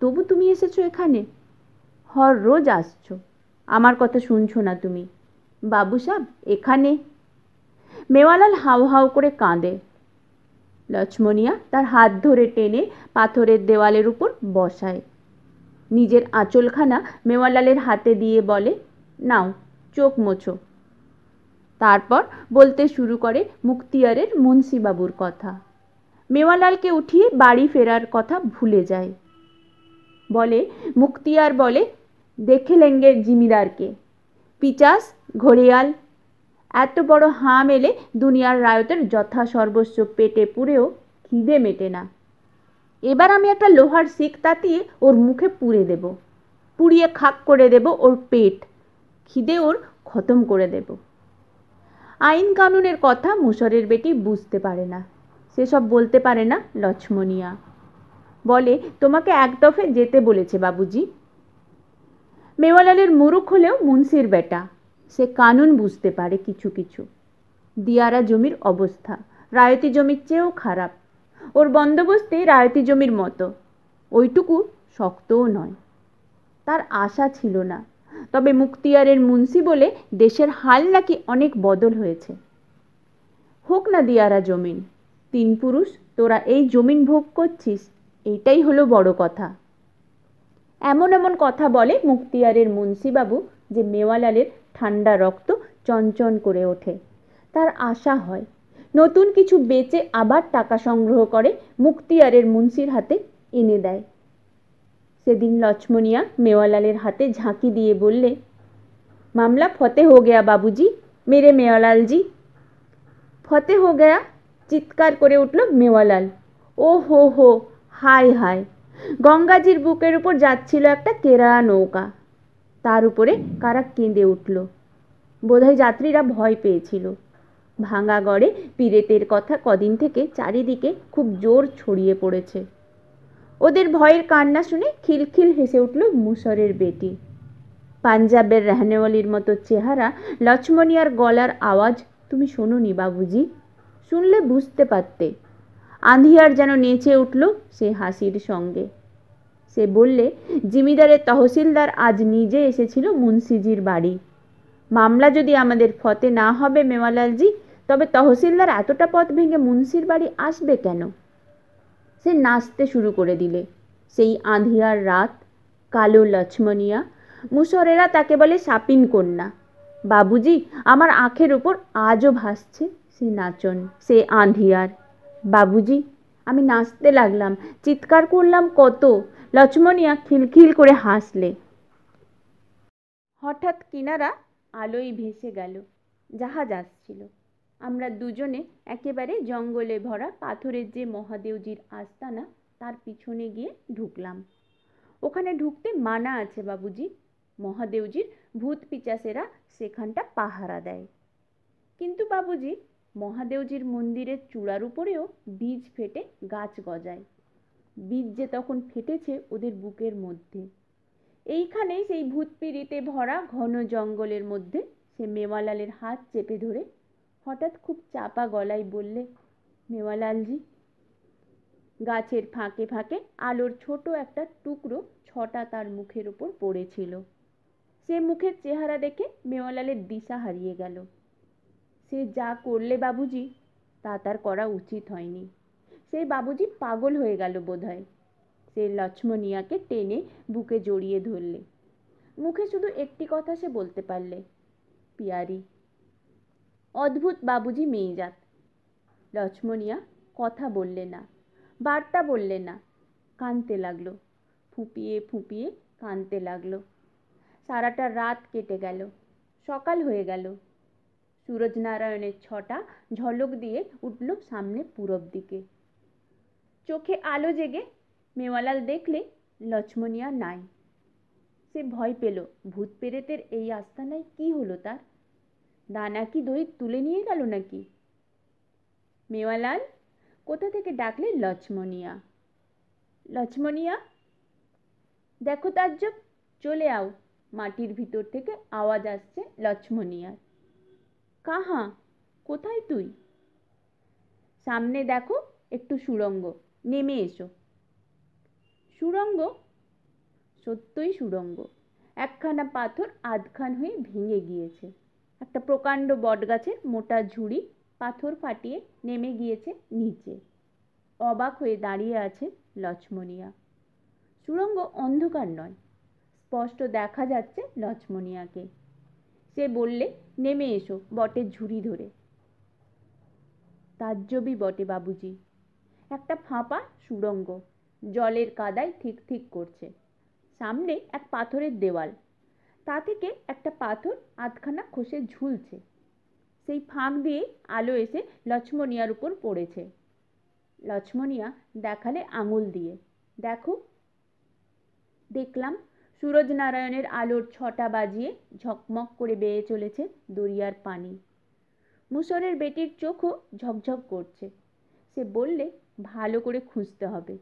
তবু তুমি এসেছো এখানে হর রোজ আসছো আমার কথা শুনছো না তুমি বাবু সাহেব এখানে মেওয়ালাল হাউ হাউ করে কাঁদে লক্ষ্মণিয়া তার হাত ধরে টেনে পাথরের দেওয়ালের উপর বসায় নিজের আঁচলখানা মেওয়ালালের হাতে দিয়ে বলে নাও চোখ মোছো তারপর বলতে শুরু করে মুক্তিয়ারের মুন্সিবাবুর কথা মেওয়ালালকে উঠিয়ে বাড়ি ফেরার কথা ভুলে যায় বলে মুক্তিয়ার বলে দেখে লেঙ্গে জিমিদারকে পিচাস ঘড়িয়াল এত বড় হাঁ মেলে দুনিয়ার রায়তের যথা সর্বস্ব পেটে পুরেও খিদে মেটে না এবার আমি একটা লোহার শিক তাতিয়ে ওর মুখে পুড়ে দেব পুড়িয়ে খাক করে দেব ওর পেট খিদে ওর খতম করে দেবো আইন কানুনের কথা মুসরের বেটি বুঝতে পারে না সেসব বলতে পারে না লক্ষ্মণিয়া বলে তোমাকে একদফে যেতে বলেছে বাবুজি মেওয়ালালের মুরুখ হলেও মুন্সির বেটা সে কানুন বুঝতে পারে কিছু কিছু দিয়ারা জমির অবস্থা রায়তি জমির চেয়েও খারাপ ওর বন্দোবস্তে রায়তি জমির মতো ওইটুকু শক্তও নয় তার আশা ছিল না তবে মুক্তিয়ারের মুন্সি বলে দেশের হাল নাকি অনেক বদল হয়েছে হোক না দিয়ারা জমিন তিন পুরুষ তোরা এই জমিন ভোগ করছিস এইটাই হলো বড় কথা এমন এমন কথা বলে মুক্তিয়ারের মুন্সিবাবু যে মেওয়ালালের ঠান্ডা রক্ত চঞ্চন করে ওঠে তার আশা হয় নতুন কিছু বেচে আবার টাকা সংগ্রহ করে মুক্তিয়ারের মুন্সির হাতে এনে দেয় সেদিন লছমনিয়া মেওয়ালালের হাতে ঝাঁকি দিয়ে বললে মামলা ফতে হো গেয়া বাবুজি মেরে মেওয়ালালজি ফতে হো গেয়া চিৎকার করে উঠল মেওয়ালাল ও হো হো হায় হায় গঙ্গাজির বুকের উপর যাচ্ছিল একটা কেরা নৌকা তার উপরে কারা কেঁদে উঠল বোধহয় যাত্রীরা ভয় পেয়েছিল ভাঙা গড়ে পিরেতের কথা কদিন থেকে চারিদিকে খুব জোর ছড়িয়ে পড়েছে ওদের ভয়ের কান্না শুনে খিলখিল হেসে উঠল মুসরের বেটি পাঞ্জাবের রাহনেওয়ালির মতো চেহারা লক্ষ্মণিয়ার গলার আওয়াজ তুমি শোনি বাবুজি শুনলে বুঝতে পারতে আন্ধিয়ার যেন নেচে উঠল সে হাসির সঙ্গে সে বললে জিমিদারের তহসিলদার আজ নিজে এসেছিল মুন্সিজির বাড়ি মামলা যদি আমাদের ফতে না হবে মেওয়ালালজি তবে তহসিলদার এতটা পথ ভেঙে মুন্সির বাড়ি আসবে কেন সে নাচতে শুরু করে দিলে সেই আঁধিয়ার রাত কালো লছমনিয়া মুসরেরা তাকে বলে সাপিন কন্যা বাবুজি আমার আঁখের ওপর আজও ভাসছে সে নাচন সে আঁধিয়ার বাবুজি আমি নাচতে লাগলাম চিৎকার করলাম কত লছমনিয়া খিলখিল করে হাসলে হঠাৎ কিনারা আলোয় ভেসে গেল জাহাজ আসছিল আমরা দুজনে একেবারে জঙ্গলে ভরা পাথরের যে মহাদেবজির আস্তানা তার পিছনে গিয়ে ঢুকলাম ওখানে ঢুকতে মানা আছে বাবুজি মহাদেবজির ভূত পিচাসেরা সেখানটা পাহারা দেয় কিন্তু বাবুজি মহাদেবজির মন্দিরের চূড়ার উপরেও বীজ ফেটে গাছ গজায় বীজ যে তখন ফেটেছে ওদের বুকের মধ্যে এইখানেই সেই ভূত ভূতপিড়িতে ভরা ঘন জঙ্গলের মধ্যে সে মেওয়ালালের হাত চেপে ধরে হঠাৎ খুব চাপা গলায় বললে মেওয়ালালজি গাছের ফাঁকে ফাঁকে আলোর ছোট একটা টুকরো ছটা তার মুখের ওপর পড়েছিল সে মুখের চেহারা দেখে মেওয়ালালের দিশা হারিয়ে গেল সে যা করলে বাবুজি তা তার করা উচিত হয়নি সে বাবুজি পাগল হয়ে গেল বোধহয় সে লক্ষ্মণিয়াকে টেনে বুকে জড়িয়ে ধরলে মুখে শুধু একটি কথা সে বলতে পারলে পিয়ারি অদ্ভুত বাবুজি মেয়েজাত লক্ষ্মণিয়া কথা বললে না বার্তা বললে না কাঁদতে লাগলো ফুঁপিয়ে ফুঁপিয়ে কাঁদতে লাগলো সারাটা রাত কেটে গেল সকাল হয়ে গেল সূরজনারায়ণের ছটা ঝলক দিয়ে উঠল সামনে পূরব দিকে চোখে আলো জেগে মেওয়ালাল দেখলে লক্ষ্মণিয়া নাই সে ভয় পেল ভূত পেরেতের এই আস্তানায় কি হলো তার দানা কি দই তুলে নিয়ে গেল নাকি মেওয়ালাল কোথা থেকে ডাকলে লছমনিয়া লছমনিয়া দেখো তাজ্জব চলে আও মাটির ভিতর থেকে আওয়াজ আসছে লছমনিয়ার কাহা কোথায় তুই সামনে দেখো একটু সুরঙ্গ নেমে এসো সুরঙ্গ সত্যই সুরঙ্গ একখানা পাথর আধখান হয়ে ভেঙে গিয়েছে একটা প্রকাণ্ড বটগাছের মোটা ঝুড়ি পাথর ফাটিয়ে নেমে গিয়েছে নিচে অবাক হয়ে দাঁড়িয়ে আছে লছমনিয়া সুড়ঙ্গ অন্ধকার নয় স্পষ্ট দেখা যাচ্ছে লছমনিয়াকে সে বললে নেমে এসো বটের ঝুড়ি ধরে তাজ্জবি বটে বাবুজি একটা ফাঁপা সুড়ঙ্গ জলের কাদায় ঠিক ঠিক করছে সামনে এক পাথরের দেওয়াল তা থেকে একটা পাথর আধখানা খসে ঝুলছে সেই ফাঁক দিয়ে আলো এসে লক্ষ্মণিয়ার উপর পড়েছে লক্ষ্মণিয়া দেখালে আঙুল দিয়ে দেখো দেখলাম সুরজ নারায়ণের আলোর ছটা বাজিয়ে ঝকমক করে বেয়ে চলেছে দরিয়ার পানি মুসরের বেটির চোখও ঝকঝক করছে সে বললে ভালো করে খুঁজতে হবে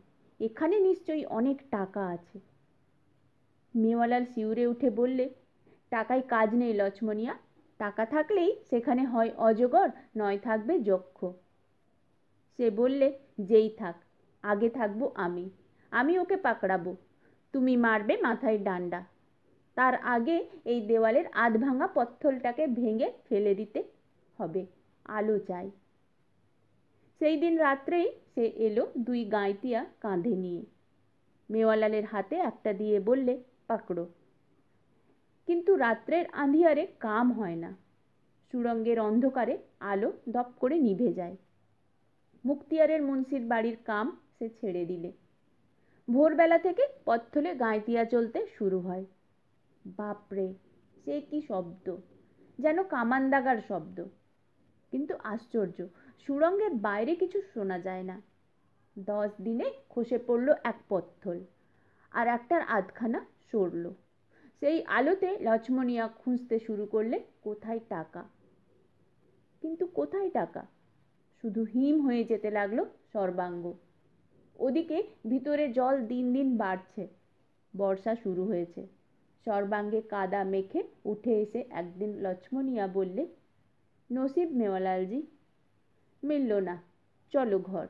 এখানে নিশ্চয়ই অনেক টাকা আছে মেওয়ালাল শিউরে উঠে বললে টাকায় কাজ নেই লছমনিয়া টাকা থাকলেই সেখানে হয় অজগর নয় থাকবে যক্ষ সে বললে যেই থাক আগে থাকবো আমি আমি ওকে পাকড়াবো তুমি মারবে মাথায় ডান্ডা তার আগে এই দেওয়ালের আধ ভাঙা পত্থলটাকে ভেঙে ফেলে দিতে হবে আলো চাই সেই দিন রাত্রেই সে এলো দুই গাঁইতিয়া কাঁধে নিয়ে মেওয়ালালের হাতে একটা দিয়ে বললে পাকড়ো কিন্তু রাত্রের আঁধিয়ারে কাম হয় না সুরঙ্গের অন্ধকারে আলো দপ করে নিভে যায় মুক্তিয়ারের মুন্সির বাড়ির কাম সে ছেড়ে দিলে ভোরবেলা থেকে পথথলে গাঁইতিয়া চলতে শুরু হয় বাপরে সে কি শব্দ যেন কামানদাগার শব্দ কিন্তু আশ্চর্য সুরঙ্গের বাইরে কিছু শোনা যায় না দশ দিনে খসে পড়ল এক পথল আর একটার আধখানা চড়ল সেই আলোতে লক্ষ্মণিয়া খুঁজতে শুরু করলে কোথায় টাকা কিন্তু কোথায় টাকা শুধু হিম হয়ে যেতে লাগলো সর্বাঙ্গ ওদিকে ভিতরে জল দিন দিন বাড়ছে বর্ষা শুরু হয়েছে সর্বাঙ্গে কাদা মেখে উঠে এসে একদিন লক্ষ্মণিয়া বললে নসিব মেওয়ালালজি মিলল না চলো ঘর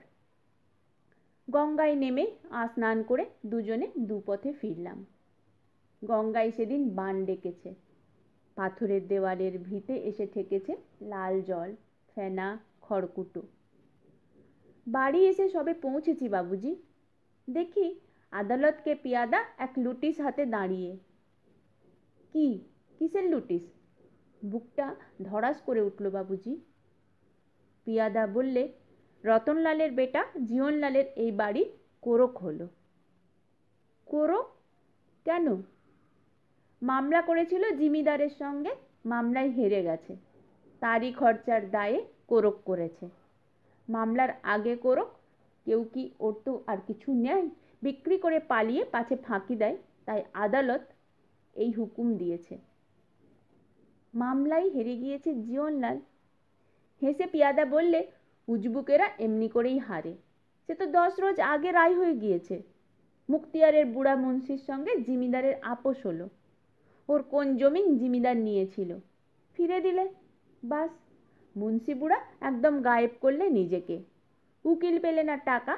গঙ্গায় নেমে স্নান করে দুজনে দুপথে ফিরলাম গঙ্গায় সেদিন বান ডেকেছে পাথরের দেওয়ালের ভিতে এসে ঠেকেছে লাল জল ফেনা খড়কুটো বাড়ি এসে সবে পৌঁছেছি বাবুজি দেখি আদালতকে পিয়াদা এক লুটিস হাতে দাঁড়িয়ে কি কিসের লুটিস বুকটা ধরাস করে উঠল বাবুজি পিয়াদা বললে রতনলালের বেটা জীবনলালের এই বাড়ি কোরক হলো কোরক কেন মামলা করেছিল জিমিদারের সঙ্গে মামলায় হেরে গেছে তারই খরচার দায়ে কোরক করেছে মামলার আগে কোরক কেউ কি ওর তো আর কিছু নেয় বিক্রি করে পালিয়ে পাছে ফাঁকি দেয় তাই আদালত এই হুকুম দিয়েছে মামলায় হেরে গিয়েছে জীবনলাল হেসে পিয়াদা বললে উজবুকেরা এমনি করেই হারে সে তো দশ রোজ আগে রায় হয়ে গিয়েছে মুক্তিয়ারের বুড়া মুন্সির সঙ্গে জিমিদারের আপোষ হলো ওর কোন জমিন জিমিদার নিয়েছিল ফিরে দিলে বাস মুন্সিপুরা একদম গায়েব করলে নিজেকে উকিল পেলে না টাকা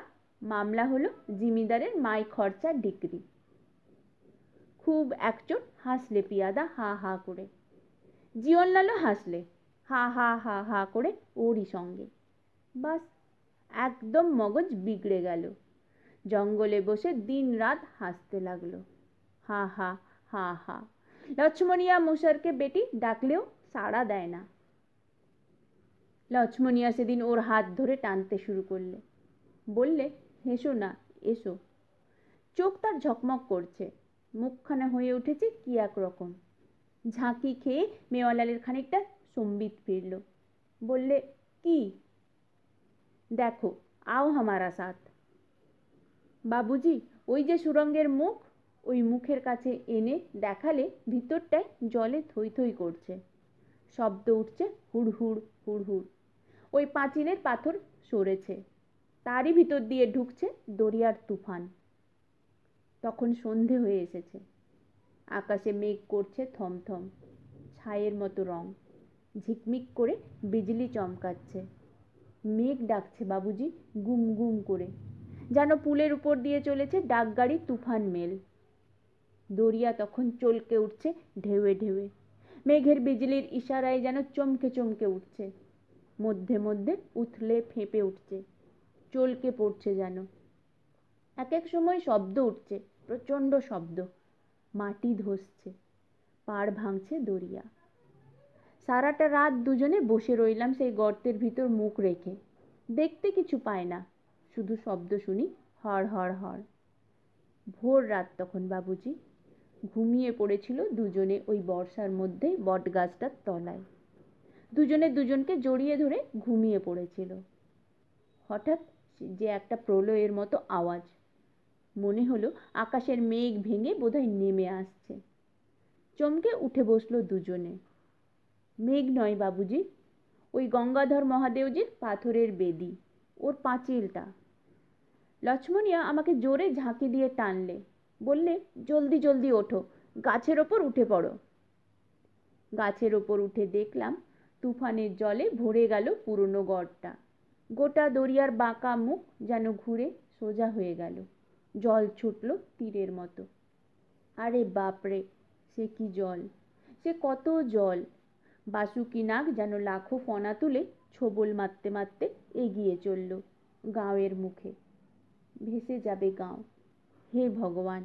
মামলা হলো জিমিদারের মাই খরচার ডিগ্রি খুব একচোট হাসলে পিয়াদা হা হা করে জীবনলালও হাসলে হা হা হা হা করে ওরই সঙ্গে বাস একদম মগজ বিগড়ে গেল জঙ্গলে বসে দিন রাত হাসতে লাগলো হা হা হা হা লক্ষ্মণিয়া মুসারকে বেটি ডাকলেও সাড়া দেয় না লক্ষ্মণিয়া সেদিন ওর হাত ধরে টানতে শুরু করলে বললে হেসো না এসো চোখ তার ঝকমক করছে মুখখানা হয়ে উঠেছে কি একরকম ঝাঁকি খেয়ে মেওয়ালালের খানিকটা সম্বিত ফিরল বললে কি দেখো আও হামারা সাথ বাবুজি ওই যে সুরঙ্গের মুখ ওই মুখের কাছে এনে দেখালে ভিতরটায় জলে থই থই করছে শব্দ উঠছে হুড়হুড় হুড়হুড় ওই পাঁচিলের পাথর সরেছে তারই ভিতর দিয়ে ঢুকছে দরিয়ার তুফান তখন সন্ধে হয়ে এসেছে আকাশে মেঘ করছে থমথম ছায়ের মতো রং ঝিকমিক করে বিজলি চমকাচ্ছে মেঘ ডাকছে বাবুজি গুম গুম করে যেন পুলের উপর দিয়ে চলেছে ডাকগাড়ি তুফান মেল দরিয়া তখন চলকে উঠছে ঢেউয়ে ঢেউয়ে মেঘের বিজলির ইশারায় যেন চমকে চমকে উঠছে মধ্যে মধ্যে উথলে ফেঁপে উঠছে চলকে পড়ছে যেন এক এক সময় শব্দ উঠছে প্রচণ্ড শব্দ মাটি ধসছে পাড় ভাঙছে দরিয়া সারাটা রাত দুজনে বসে রইলাম সেই গর্তের ভিতর মুখ রেখে দেখতে কিছু পায় না শুধু শব্দ শুনি হর হর হর ভোর রাত তখন বাবুজি ঘুমিয়ে পড়েছিল দুজনে ওই বর্ষার মধ্যে বট গাছটার তলায় দুজনে দুজনকে জড়িয়ে ধরে ঘুমিয়ে পড়েছিল হঠাৎ যে একটা প্রলয়ের মতো আওয়াজ মনে হলো আকাশের মেঘ ভেঙে বোধহয় নেমে আসছে চমকে উঠে বসলো দুজনে মেঘ নয় বাবুজি ওই গঙ্গাধর মহাদেবজির পাথরের বেদি ওর পাঁচিলটা লক্ষ্মণিয়া আমাকে জোরে ঝাঁকি দিয়ে টানলে বললে জলদি জলদি ওঠো গাছের ওপর উঠে পড়ো গাছের ওপর উঠে দেখলাম তুফানের জলে ভরে গেল পুরনো গড়টা গোটা দরিয়ার বাঁকা মুখ যেন ঘুরে সোজা হয়ে গেল জল ছুটল তীরের মতো আরে বাপরে সে কি জল সে কত জল বাসুকি নাক যেন লাখো ফনা তুলে ছোবল মারতে মারতে এগিয়ে চলল গাঁয়ের মুখে ভেসে যাবে গাঁও হে ভগবান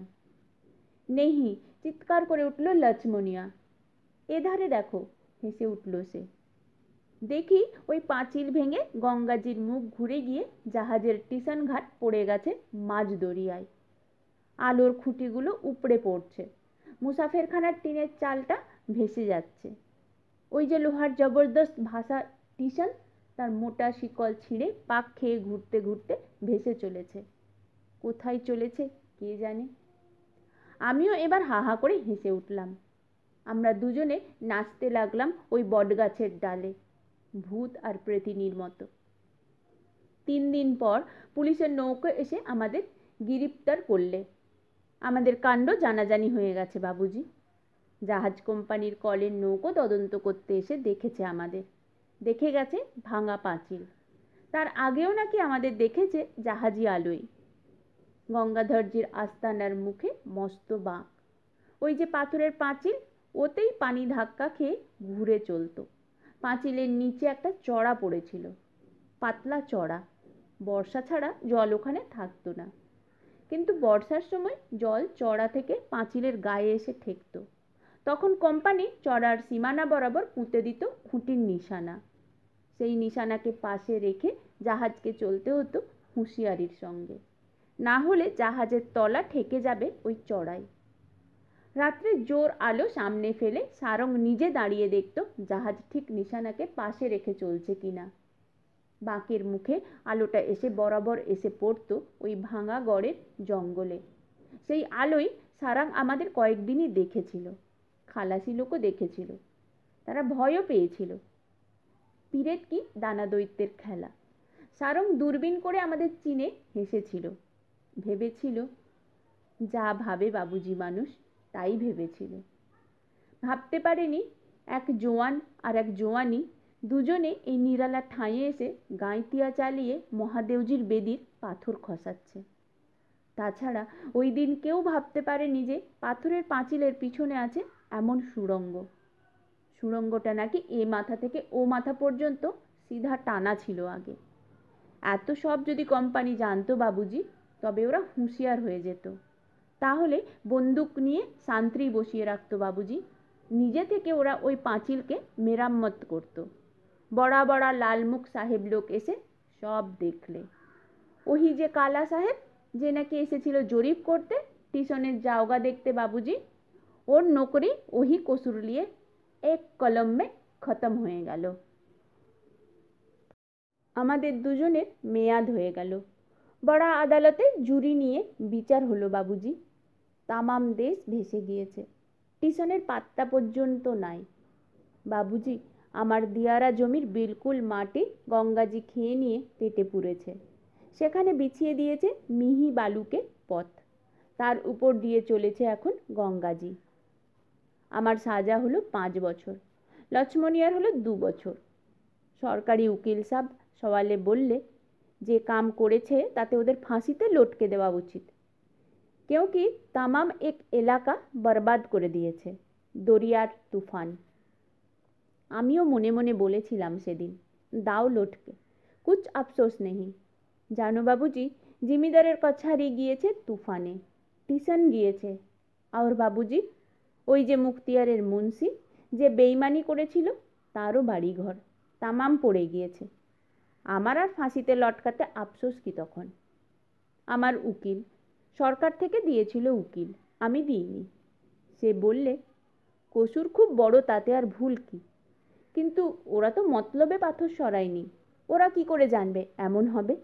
নেহি চিৎকার করে উঠল লচমনিয়া এধারে দেখো হেসে উঠল সে দেখি ওই পাঁচিল ভেঙে গঙ্গাজির মুখ ঘুরে গিয়ে জাহাজের টিশন ঘাট পড়ে গেছে মাঝ দরিয়ায় আলোর খুঁটিগুলো উপড়ে পড়ছে মুসাফেরখানার টিনের চালটা ভেসে যাচ্ছে ওই যে লোহার জবরদস্ত ভাষা টিশন তার মোটা শিকল ছিঁড়ে পাক খেয়ে ঘুরতে ঘুরতে ভেসে চলেছে কোথায় চলেছে কে জানে আমিও এবার হাহা করে হেসে উঠলাম আমরা দুজনে নাচতে লাগলাম ওই বটগাছের ডালে ভূত আর প্রেতিনীর মতো তিন দিন পর পুলিশের নৌকো এসে আমাদের গিরিপ্তার করলে আমাদের কাণ্ড জানাজানি হয়ে গেছে বাবুজি জাহাজ কোম্পানির কলের নৌকো তদন্ত করতে এসে দেখেছে আমাদের দেখে গেছে ভাঙা পাঁচিল তার আগেও নাকি আমাদের দেখেছে জাহাজি আলোয় গঙ্গাধরজির আস্তানার মুখে মস্ত বাঁক ওই যে পাথরের পাঁচিল ওতেই পানি ধাক্কা খেয়ে ঘুরে চলতো পাঁচিলের নিচে একটা চড়া পড়েছিল পাতলা চড়া বর্ষা ছাড়া জল ওখানে থাকতো না কিন্তু বর্ষার সময় জল চড়া থেকে পাঁচিলের গায়ে এসে ঠেকত তখন কোম্পানি চড়ার সীমানা বরাবর পুঁতে দিত খুঁটির নিশানা সেই নিশানাকে পাশে রেখে জাহাজকে চলতে হতো হুঁশিয়ারির সঙ্গে না হলে জাহাজের তলা ঠেকে যাবে ওই চড়াই রাত্রে জোর আলো সামনে ফেলে সারং নিজে দাঁড়িয়ে দেখত জাহাজ ঠিক নিশানাকে পাশে রেখে চলছে কিনা বাঁকের মুখে আলোটা এসে বরাবর এসে পড়ত ওই ভাঙা গড়ের জঙ্গলে সেই আলোই সারাং আমাদের কয়েকদিনই দেখেছিল খালাসি লোকও দেখেছিল তারা ভয়ও পেয়েছিল পিরেত কি দানা দৈত্যের খেলা সারং দূরবীন করে আমাদের চিনে হেসেছিল ভেবেছিল যা ভাবে বাবুজি মানুষ তাই ভেবেছিল ভাবতে পারেনি এক জোয়ান আর এক জোয়ানি দুজনে এই নিরালা ঠাঁয়ে এসে গাঁইতিয়া চালিয়ে মহাদেবজির বেদির পাথর খসাচ্ছে তাছাড়া ওই দিন কেউ ভাবতে পারেনি যে পাথরের পাঁচিলের পিছনে আছে এমন সুড়ঙ্গ সুড়ঙ্গটা নাকি এ মাথা থেকে ও মাথা পর্যন্ত সিধা টানা ছিল আগে এত সব যদি কোম্পানি জানতো বাবুজি তবে ওরা হুঁশিয়ার হয়ে যেত তাহলে বন্দুক নিয়ে সান্ত্রী বসিয়ে রাখতো বাবুজি নিজে থেকে ওরা ওই পাঁচিলকে মেরামত করত বড়া বড়া লালমুখ সাহেব লোক এসে সব দেখলে ওহি যে কালা সাহেব যে নাকি এসেছিল জরিপ করতে টিউশনের জাওগা দেখতে বাবুজি ওর নকরি ওহি কসুর লিয়ে এক কলমে খতম হয়ে গেল আমাদের দুজনের মেয়াদ হয়ে গেল বড়া আদালতে জুরি নিয়ে বিচার হলো বাবুজি তামাম দেশ ভেসে গিয়েছে টিউশনের পাত্তা পর্যন্ত নাই বাবুজি আমার দিয়ারা জমির বিলকুল মাটি গঙ্গাজি খেয়ে নিয়ে পেটে পুড়েছে সেখানে বিছিয়ে দিয়েছে মিহি বালুকে পথ তার উপর দিয়ে চলেছে এখন গঙ্গাজি আমার সাজা হলো পাঁচ বছর লক্ষ্মণিয়ার হলো দু বছর সরকারি উকিল সাহেব সওয়ালে বললে যে কাম করেছে তাতে ওদের ফাঁসিতে লটকে দেওয়া উচিত কেউ কি তামাম এক এলাকা বরবাদ করে দিয়েছে দরিয়ার তুফান আমিও মনে মনে বলেছিলাম সেদিন দাও লটকে কুচ আফসোস নেই জানো বাবুজি জিমিদারের কছারি গিয়েছে তুফানে টিশন গিয়েছে আর বাবুজি ওই যে মুক্তিয়ারের মুন্সি যে বেইমানি করেছিল তারও বাড়িঘর তামাম পড়ে গিয়েছে আমার আর ফাঁসিতে লটকাতে আফসোস কি তখন আমার উকিল সরকার থেকে দিয়েছিল উকিল আমি দিইনি সে বললে কসুর খুব বড় তাতে আর ভুল কি কিন্তু ওরা তো মতলবে পাথর সরায়নি ওরা কি করে জানবে এমন হবে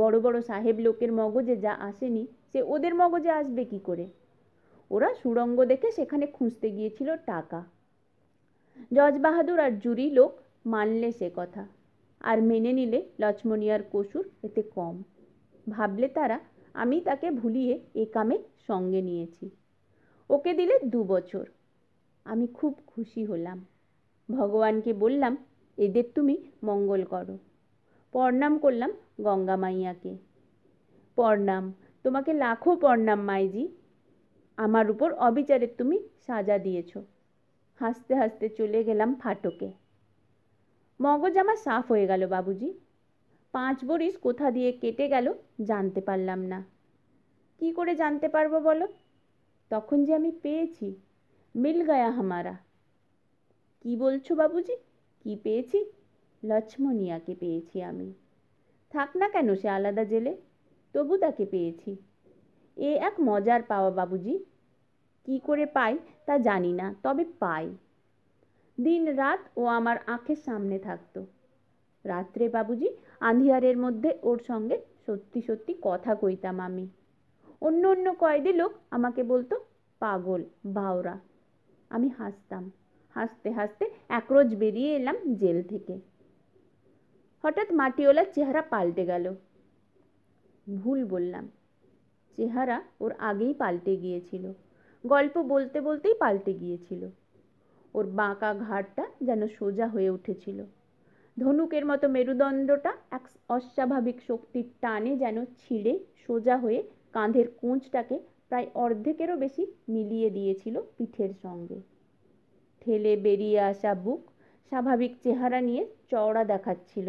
বড় বড় সাহেব লোকের মগজে যা আসেনি সে ওদের মগজে আসবে কি করে ওরা সুরঙ্গ দেখে সেখানে খুঁজতে গিয়েছিল টাকা জজ বাহাদুর আর জুরি লোক মানলে সে কথা আর মেনে নিলে লক্ষ্মণিয়ার কসুর এতে কম ভাবলে তারা আমি তাকে ভুলিয়ে এ কামে সঙ্গে নিয়েছি ওকে দিলে দু বছর আমি খুব খুশি হলাম ভগবানকে বললাম এদের তুমি মঙ্গল করো প্রণাম করলাম গঙ্গা মাইয়াকে প্রণাম তোমাকে লাখো প্রণাম মাইজি আমার উপর অবিচারের তুমি সাজা দিয়েছ হাসতে হাসতে চলে গেলাম ফাটকে মগজ আমার সাফ হয়ে গেল বাবুজি পাঁচ বরিশ কোথা দিয়ে কেটে গেল জানতে পারলাম না কি করে জানতে পারবো বলো তখন যে আমি পেয়েছি মিল গায়া হামারা কি বলছো বাবুজি কি পেয়েছি লক্ষ্মণিয়াকে পেয়েছি আমি থাক না কেন সে আলাদা জেলে তবু তাকে পেয়েছি এ এক মজার পাওয়া বাবুজি কি করে পাই তা জানি না তবে পাই দিন রাত ও আমার আঁখের সামনে থাকতো রাত্রে বাবুজি আন্ধিয়ারের মধ্যে ওর সঙ্গে সত্যি সত্যি কথা কইতাম আমি অন্য অন্য কয়েদি লোক আমাকে বলতো পাগল বাওরা আমি হাসতাম হাসতে হাসতে একরোজ বেরিয়ে এলাম জেল থেকে হঠাৎ মাটিওলার চেহারা পাল্টে গেল ভুল বললাম চেহারা ওর আগেই পাল্টে গিয়েছিল গল্প বলতে বলতেই পাল্টে গিয়েছিল ওর বাঁকা ঘাড়টা যেন সোজা হয়ে উঠেছিল ধনুকের মতো মেরুদণ্ডটা এক অস্বাভাবিক শক্তির টানে যেন ছিঁড়ে সোজা হয়ে কাঁধের কুঁচটাকে প্রায় অর্ধেকেরও বেশি মিলিয়ে দিয়েছিল পিঠের সঙ্গে ঠেলে বেরিয়ে আসা বুক স্বাভাবিক চেহারা নিয়ে চওড়া দেখাচ্ছিল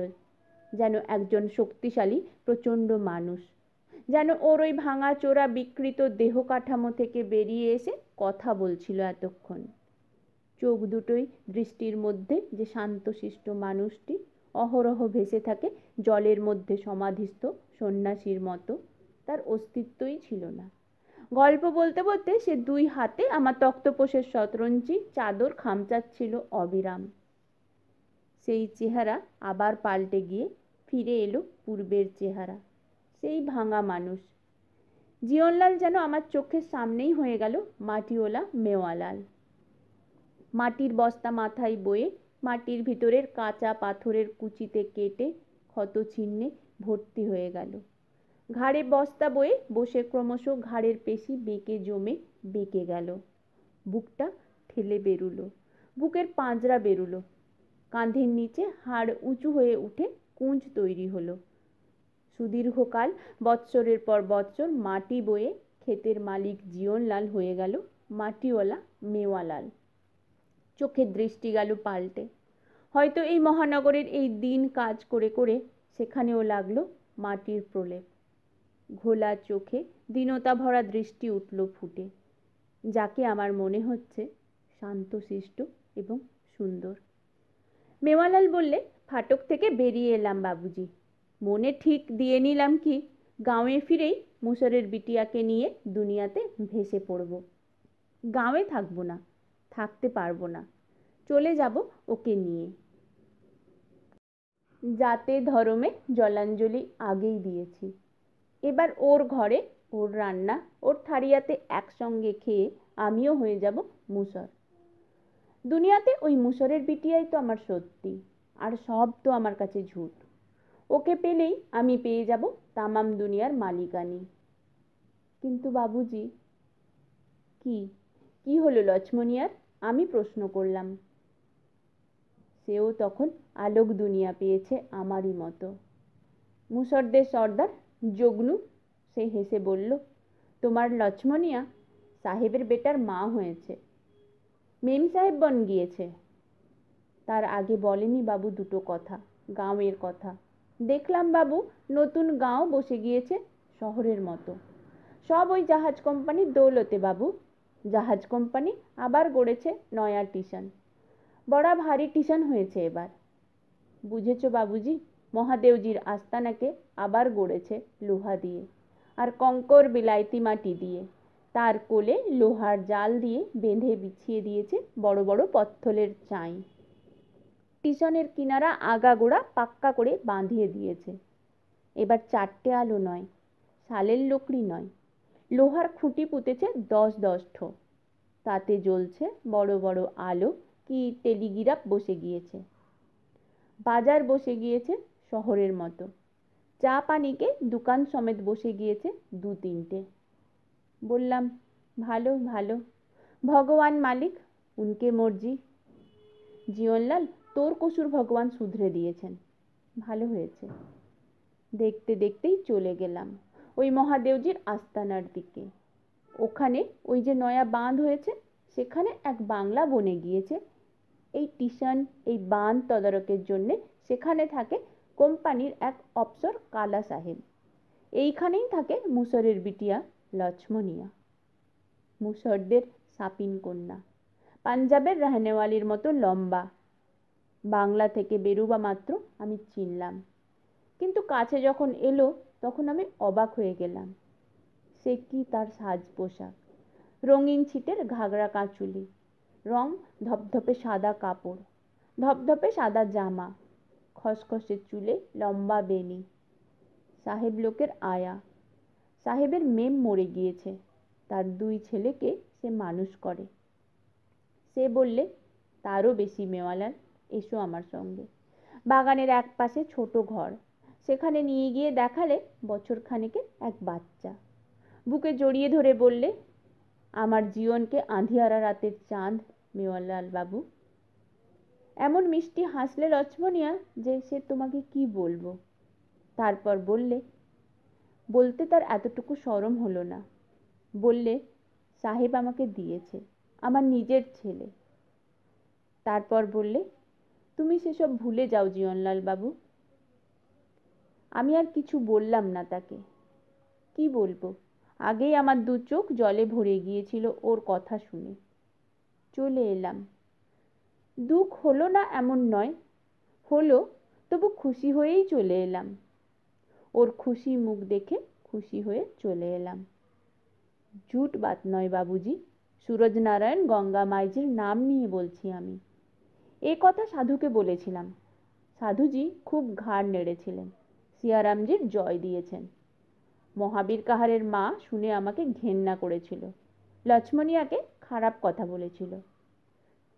যেন একজন শক্তিশালী প্রচণ্ড মানুষ যেন ওর ওই ভাঙা চোরা বিকৃত দেহ কাঠামো থেকে বেরিয়ে এসে কথা বলছিল এতক্ষণ চোখ দুটোই দৃষ্টির মধ্যে যে শান্তশিষ্ট মানুষটি অহরহ ভেসে থাকে জলের মধ্যে সমাধিস্থ সন্ন্যাসীর মতো তার অস্তিত্বই ছিল না গল্প বলতে বলতে সে দুই হাতে আমার তক্তপোষের শতরঞ্জি চাদর খামচাচ্ছিল অবিরাম সেই চেহারা আবার পাল্টে গিয়ে ফিরে এলো পূর্বের চেহারা সেই ভাঙা মানুষ জীবনলাল যেন আমার চোখের সামনেই হয়ে গেল মাটিওলা মেওয়ালাল মাটির বস্তা মাথায় বয়ে মাটির ভিতরের কাঁচা পাথরের কুচিতে কেটে ক্ষত চিহ্নে ভর্তি হয়ে গেল ঘাড়ে বস্তা বয়ে বসে ক্রমশ ঘাড়ের পেশি বেঁকে জমে বেঁকে গেল বুকটা ঠেলে বেরুলো বুকের পাঁজরা বেরুলো কাঁধের নিচে হাড় উঁচু হয়ে উঠে কুঞ্জ তৈরি হলো সুদীর্ঘকাল বৎসরের পর বৎসর মাটি বয়ে ক্ষেতের মালিক জীবনলাল হয়ে গেল মাটিওয়ালা মেওয়ালাল চোখের দৃষ্টি গেল পাল্টে হয়তো এই মহানগরের এই দিন কাজ করে করে সেখানেও লাগলো মাটির প্রলেপ ঘোলা চোখে দীনতা ভরা দৃষ্টি উঠল ফুটে যাকে আমার মনে হচ্ছে শান্তশিষ্ট এবং সুন্দর মেওয়ালাল বললে ফাটক থেকে বেরিয়ে এলাম বাবুজি মনে ঠিক দিয়ে নিলাম কি গাঁয়ে ফিরেই মুসরের বিটিয়াকে নিয়ে দুনিয়াতে ভেসে পড়ব গাঁয়ে থাকবো না থাকতে পারবো না চলে যাব ওকে নিয়ে যাতে ধরমে জলাঞ্জলি আগেই দিয়েছি এবার ওর ঘরে ওর রান্না ওর থারিয়াতে একসঙ্গে খেয়ে আমিও হয়ে যাব মুসর দুনিয়াতে ওই মুসরের বিটিয়াই তো আমার সত্যি আর সব তো আমার কাছে ঝুট ওকে পেলেই আমি পেয়ে যাব তামাম দুনিয়ার মালিকানি কিন্তু বাবুজি কি কি হলো আর আমি প্রশ্ন করলাম সেও তখন আলোক দুনিয়া পেয়েছে আমারই মতো মুসর্দের সর্দার জগনু সে হেসে বলল তোমার লক্ষ্মণিয়া সাহেবের বেটার মা হয়েছে মেম সাহেব বন গিয়েছে তার আগে বলেনি বাবু দুটো কথা গাঁয়ের কথা দেখলাম বাবু নতুন গাঁও বসে গিয়েছে শহরের মতো সব ওই জাহাজ কোম্পানির দৌলতে বাবু জাহাজ কোম্পানি আবার গড়েছে নয়া টিশন বড়া ভারী টিশন হয়েছে এবার বুঝেছ বাবুজি মহাদেবজির আস্তানাকে আবার গড়েছে লোহা দিয়ে আর কঙ্কর বিলাইতি মাটি দিয়ে তার কোলে লোহার জাল দিয়ে বেঁধে বিছিয়ে দিয়েছে বড় বড় পত্থলের চাই টিশনের কিনারা আগাগোড়া পাক্কা করে বাঁধিয়ে দিয়েছে এবার চারটে আলো নয় শালের লোকড়ি নয় লোহার খুঁটি পুঁতেছে দশ দশঠ তাতে জ্বলছে বড় বড় আলো কি টেলিগ্রাফ বসে গিয়েছে বাজার বসে গিয়েছে শহরের মতো চা পানিকে দোকান সমেত বসে গিয়েছে দু তিনটে বললাম ভালো ভালো ভগবান মালিক উনকে মর্জি জীবনলাল তোর কসুর ভগবান শুধরে দিয়েছেন ভালো হয়েছে দেখতে দেখতেই চলে গেলাম ওই মহাদেবজির আস্তানার দিকে ওখানে ওই যে নয়া বাঁধ হয়েছে সেখানে এক বাংলা বনে গিয়েছে এই টিশন এই বাঁধ তদারকের জন্যে সেখানে থাকে কোম্পানির এক অপসর কালা সাহেব এইখানেই থাকে মুসরের বিটিয়া লক্ষ্মণিয়া মুসরদের সাপিন কন্যা পাঞ্জাবের রাহনেওয়ালির মতো লম্বা বাংলা থেকে বেরুবা মাত্র আমি চিনলাম কিন্তু কাছে যখন এলো তখন আমি অবাক হয়ে গেলাম সে কি তার সাজ পোশাক রঙিন ছিটের ঘাগরা কাঁচুলি রং ধপধপে সাদা কাপড় ধপধপে সাদা জামা খসখসে চুলে লম্বা বেনি সাহেব লোকের আয়া সাহেবের মেম মরে গিয়েছে তার দুই ছেলেকে সে মানুষ করে সে বললে তারও বেশি মেওয়ালাল এসো আমার সঙ্গে বাগানের এক পাশে ছোট ঘর সেখানে নিয়ে গিয়ে দেখালে বছরখানেকে এক বাচ্চা বুকে জড়িয়ে ধরে বললে আমার জীবনকে আঁধিয়ারা রাতের চাঁদ মেওয়ালাল বাবু এমন মিষ্টি হাসলে লছমনিয়া যে সে তোমাকে কি বলবো তারপর বললে বলতে তার এতটুকু সরম হলো না বললে সাহেব আমাকে দিয়েছে আমার নিজের ছেলে তারপর বললে তুমি সেসব ভুলে যাও জীবনলাল বাবু আমি আর কিছু বললাম না তাকে কি বলবো আগেই আমার দু চোখ জলে ভরে গিয়েছিল ওর কথা শুনে চলে এলাম দুঃখ হলো না এমন নয় হলো তবু খুশি হয়েই চলে এলাম ওর খুশি মুখ দেখে খুশি হয়ে চলে এলাম জুট বাত নয় বাবুজি সুরজ নারায়ণ গঙ্গা মাইজির নাম নিয়ে বলছি আমি এ কথা সাধুকে বলেছিলাম সাধুজি খুব ঘাড় নেড়েছিলেন সিয়ারামজির জয় দিয়েছেন মহাবীর কাহারের মা শুনে আমাকে ঘেন্না করেছিল লক্ষ্মণিয়াকে খারাপ কথা বলেছিল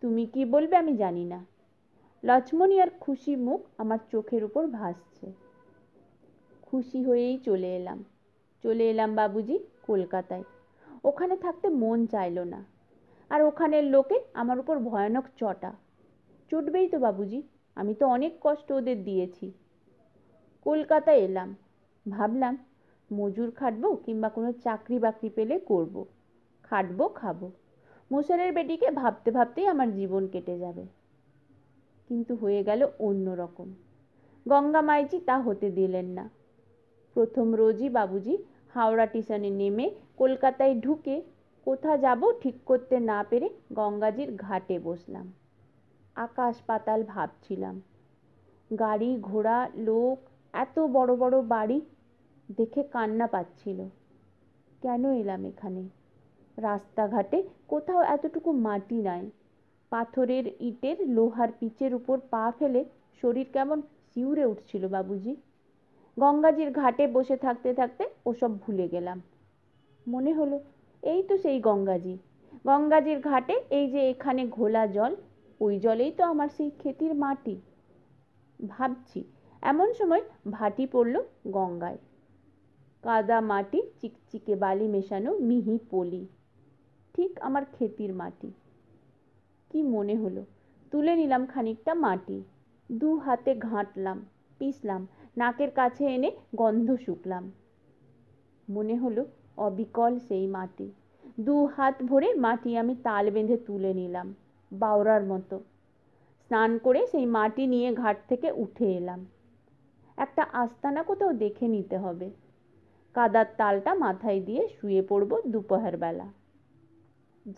তুমি কি বলবে আমি জানি না লক্ষ্মণিয়ার খুশি মুখ আমার চোখের উপর ভাসছে খুশি হয়েই চলে এলাম চলে এলাম বাবুজি কলকাতায় ওখানে থাকতে মন চাইল না আর ওখানের লোকে আমার উপর ভয়ানক চটা চটবেই তো বাবুজি আমি তো অনেক কষ্ট ওদের দিয়েছি কলকাতা এলাম ভাবলাম মজুর খাটবো কিংবা কোনো চাকরি বাকরি পেলে করব। খাটবো খাবো মশারের বেটিকে ভাবতে ভাবতেই আমার জীবন কেটে যাবে কিন্তু হয়ে গেল অন্য রকম গঙ্গা মাইজি তা হতে দিলেন না প্রথম রোজই বাবুজি হাওড়া টিশনে নেমে কলকাতায় ঢুকে কোথা যাব ঠিক করতে না পেরে গঙ্গাজির ঘাটে বসলাম আকাশ পাতাল ভাবছিলাম গাড়ি ঘোড়া লোক এত বড় বড় বাড়ি দেখে কান্না পাচ্ছিল কেন এলাম এখানে রাস্তাঘাটে কোথাও এতটুকু মাটি নাই পাথরের ইটের লোহার পিচের উপর পা ফেলে শরীর কেমন শিউরে উঠছিল বাবুজি গঙ্গাজির ঘাটে বসে থাকতে থাকতে ওসব ভুলে গেলাম মনে হলো এই তো সেই গঙ্গাজি গঙ্গাজির ঘাটে এই যে এখানে ঘোলা জল ওই জলেই তো আমার সেই ক্ষেতির মাটি ভাবছি এমন সময় ভাটি পড়ল গঙ্গায় কাদা মাটি চিকচিকে বালি মেশানো মিহি পলি ঠিক আমার ক্ষেতির মাটি কি মনে হলো তুলে নিলাম খানিকটা মাটি দু হাতে ঘাঁটলাম পিষলাম নাকের কাছে এনে গন্ধ শুকলাম মনে হলো অবিকল সেই মাটি দু হাত ভরে মাটি আমি তাল বেঁধে তুলে নিলাম বাউরার মতো স্নান করে সেই মাটি নিয়ে ঘাট থেকে উঠে এলাম একটা আস্তানা কোথাও দেখে নিতে হবে কাদার তালটা মাথায় দিয়ে শুয়ে পড়ব দুপুরের বেলা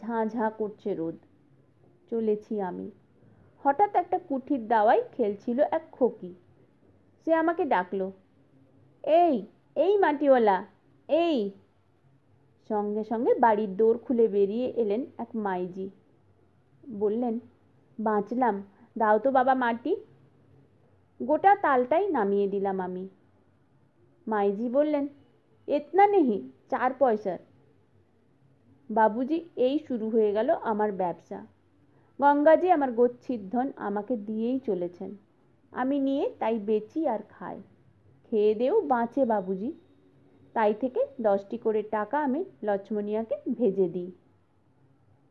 ঝাঁ ঝাঁ করছে রোদ চলেছি আমি হঠাৎ একটা কুঠির দাওয়ায় খেলছিল এক খোকি সে আমাকে ডাকলো এই এই মাটিওয়ালা এই সঙ্গে সঙ্গে বাড়ির দোর খুলে বেরিয়ে এলেন এক মাইজি বললেন বাঁচলাম দাও তো বাবা মাটি গোটা তালটাই নামিয়ে দিলাম আমি মাইজি বললেন এতনা নেহি চার পয়সার বাবুজি এই শুরু হয়ে গেল আমার ব্যবসা গঙ্গাজি আমার গচ্ছিত ধন আমাকে দিয়েই চলেছেন আমি নিয়ে তাই বেচি আর খাই খেয়ে দেও বাঁচে বাবুজি তাই থেকে দশটি করে টাকা আমি লক্ষ্মণিয়াকে ভেজে দিই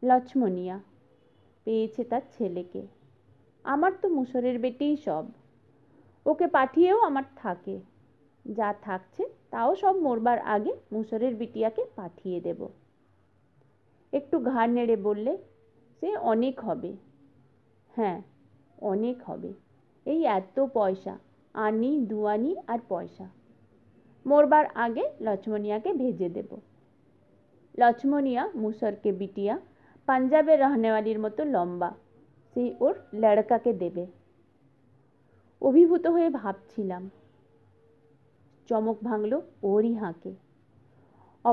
লক্ষ্মণিয়া পেয়েছে তার ছেলেকে আমার তো মুসরের বেটেই সব ওকে পাঠিয়েও আমার থাকে যা থাকছে তাও সব মরবার আগে মুসরের বিটিয়াকে পাঠিয়ে দেব একটু ঘাড় নেড়ে বললে সে অনেক হবে হ্যাঁ অনেক হবে এই এত পয়সা আনি দুয়ানি আর পয়সা মরবার আগে লক্ষ্মণিয়াকে ভেজে দেব লক্ষ্মণিয়া মুসরকে বিটিয়া পাঞ্জাবে রহনেওয়ালির মতো লম্বা সে ওর লড়কাকে দেবে অভিভূত হয়ে ভাবছিলাম চমক ভাঙল ওরই হাঁকে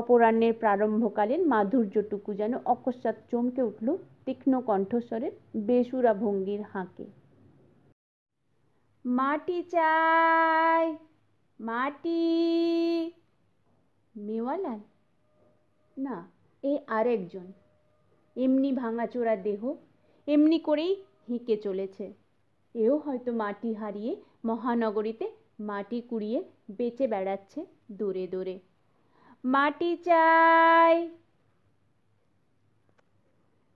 অপরাহ্নের প্রারম্ভকালীন মাধুর্যটুকু যেন অকস্মাৎ চমকে উঠল তীক্ষ্ণ কণ্ঠস্বরের বেসুরা ভঙ্গির হাঁকে মাটি চাই মাটি মেওয়ালাল না এ আরেকজন এমনি ভাঙাচোরা দেহ এমনি করেই হেঁকে চলেছে এও হয়তো মাটি হারিয়ে মহানগরীতে মাটি কুড়িয়ে বেঁচে বেড়াচ্ছে দূরে দূরে মাটি চাই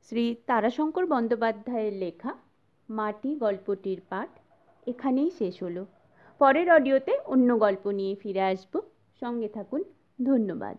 শ্রী তারাশঙ্কর বন্দ্যোপাধ্যায়ের লেখা মাটি গল্পটির পাঠ এখানেই শেষ হলো পরের অডিওতে অন্য গল্প নিয়ে ফিরে আসব সঙ্গে থাকুন ধন্যবাদ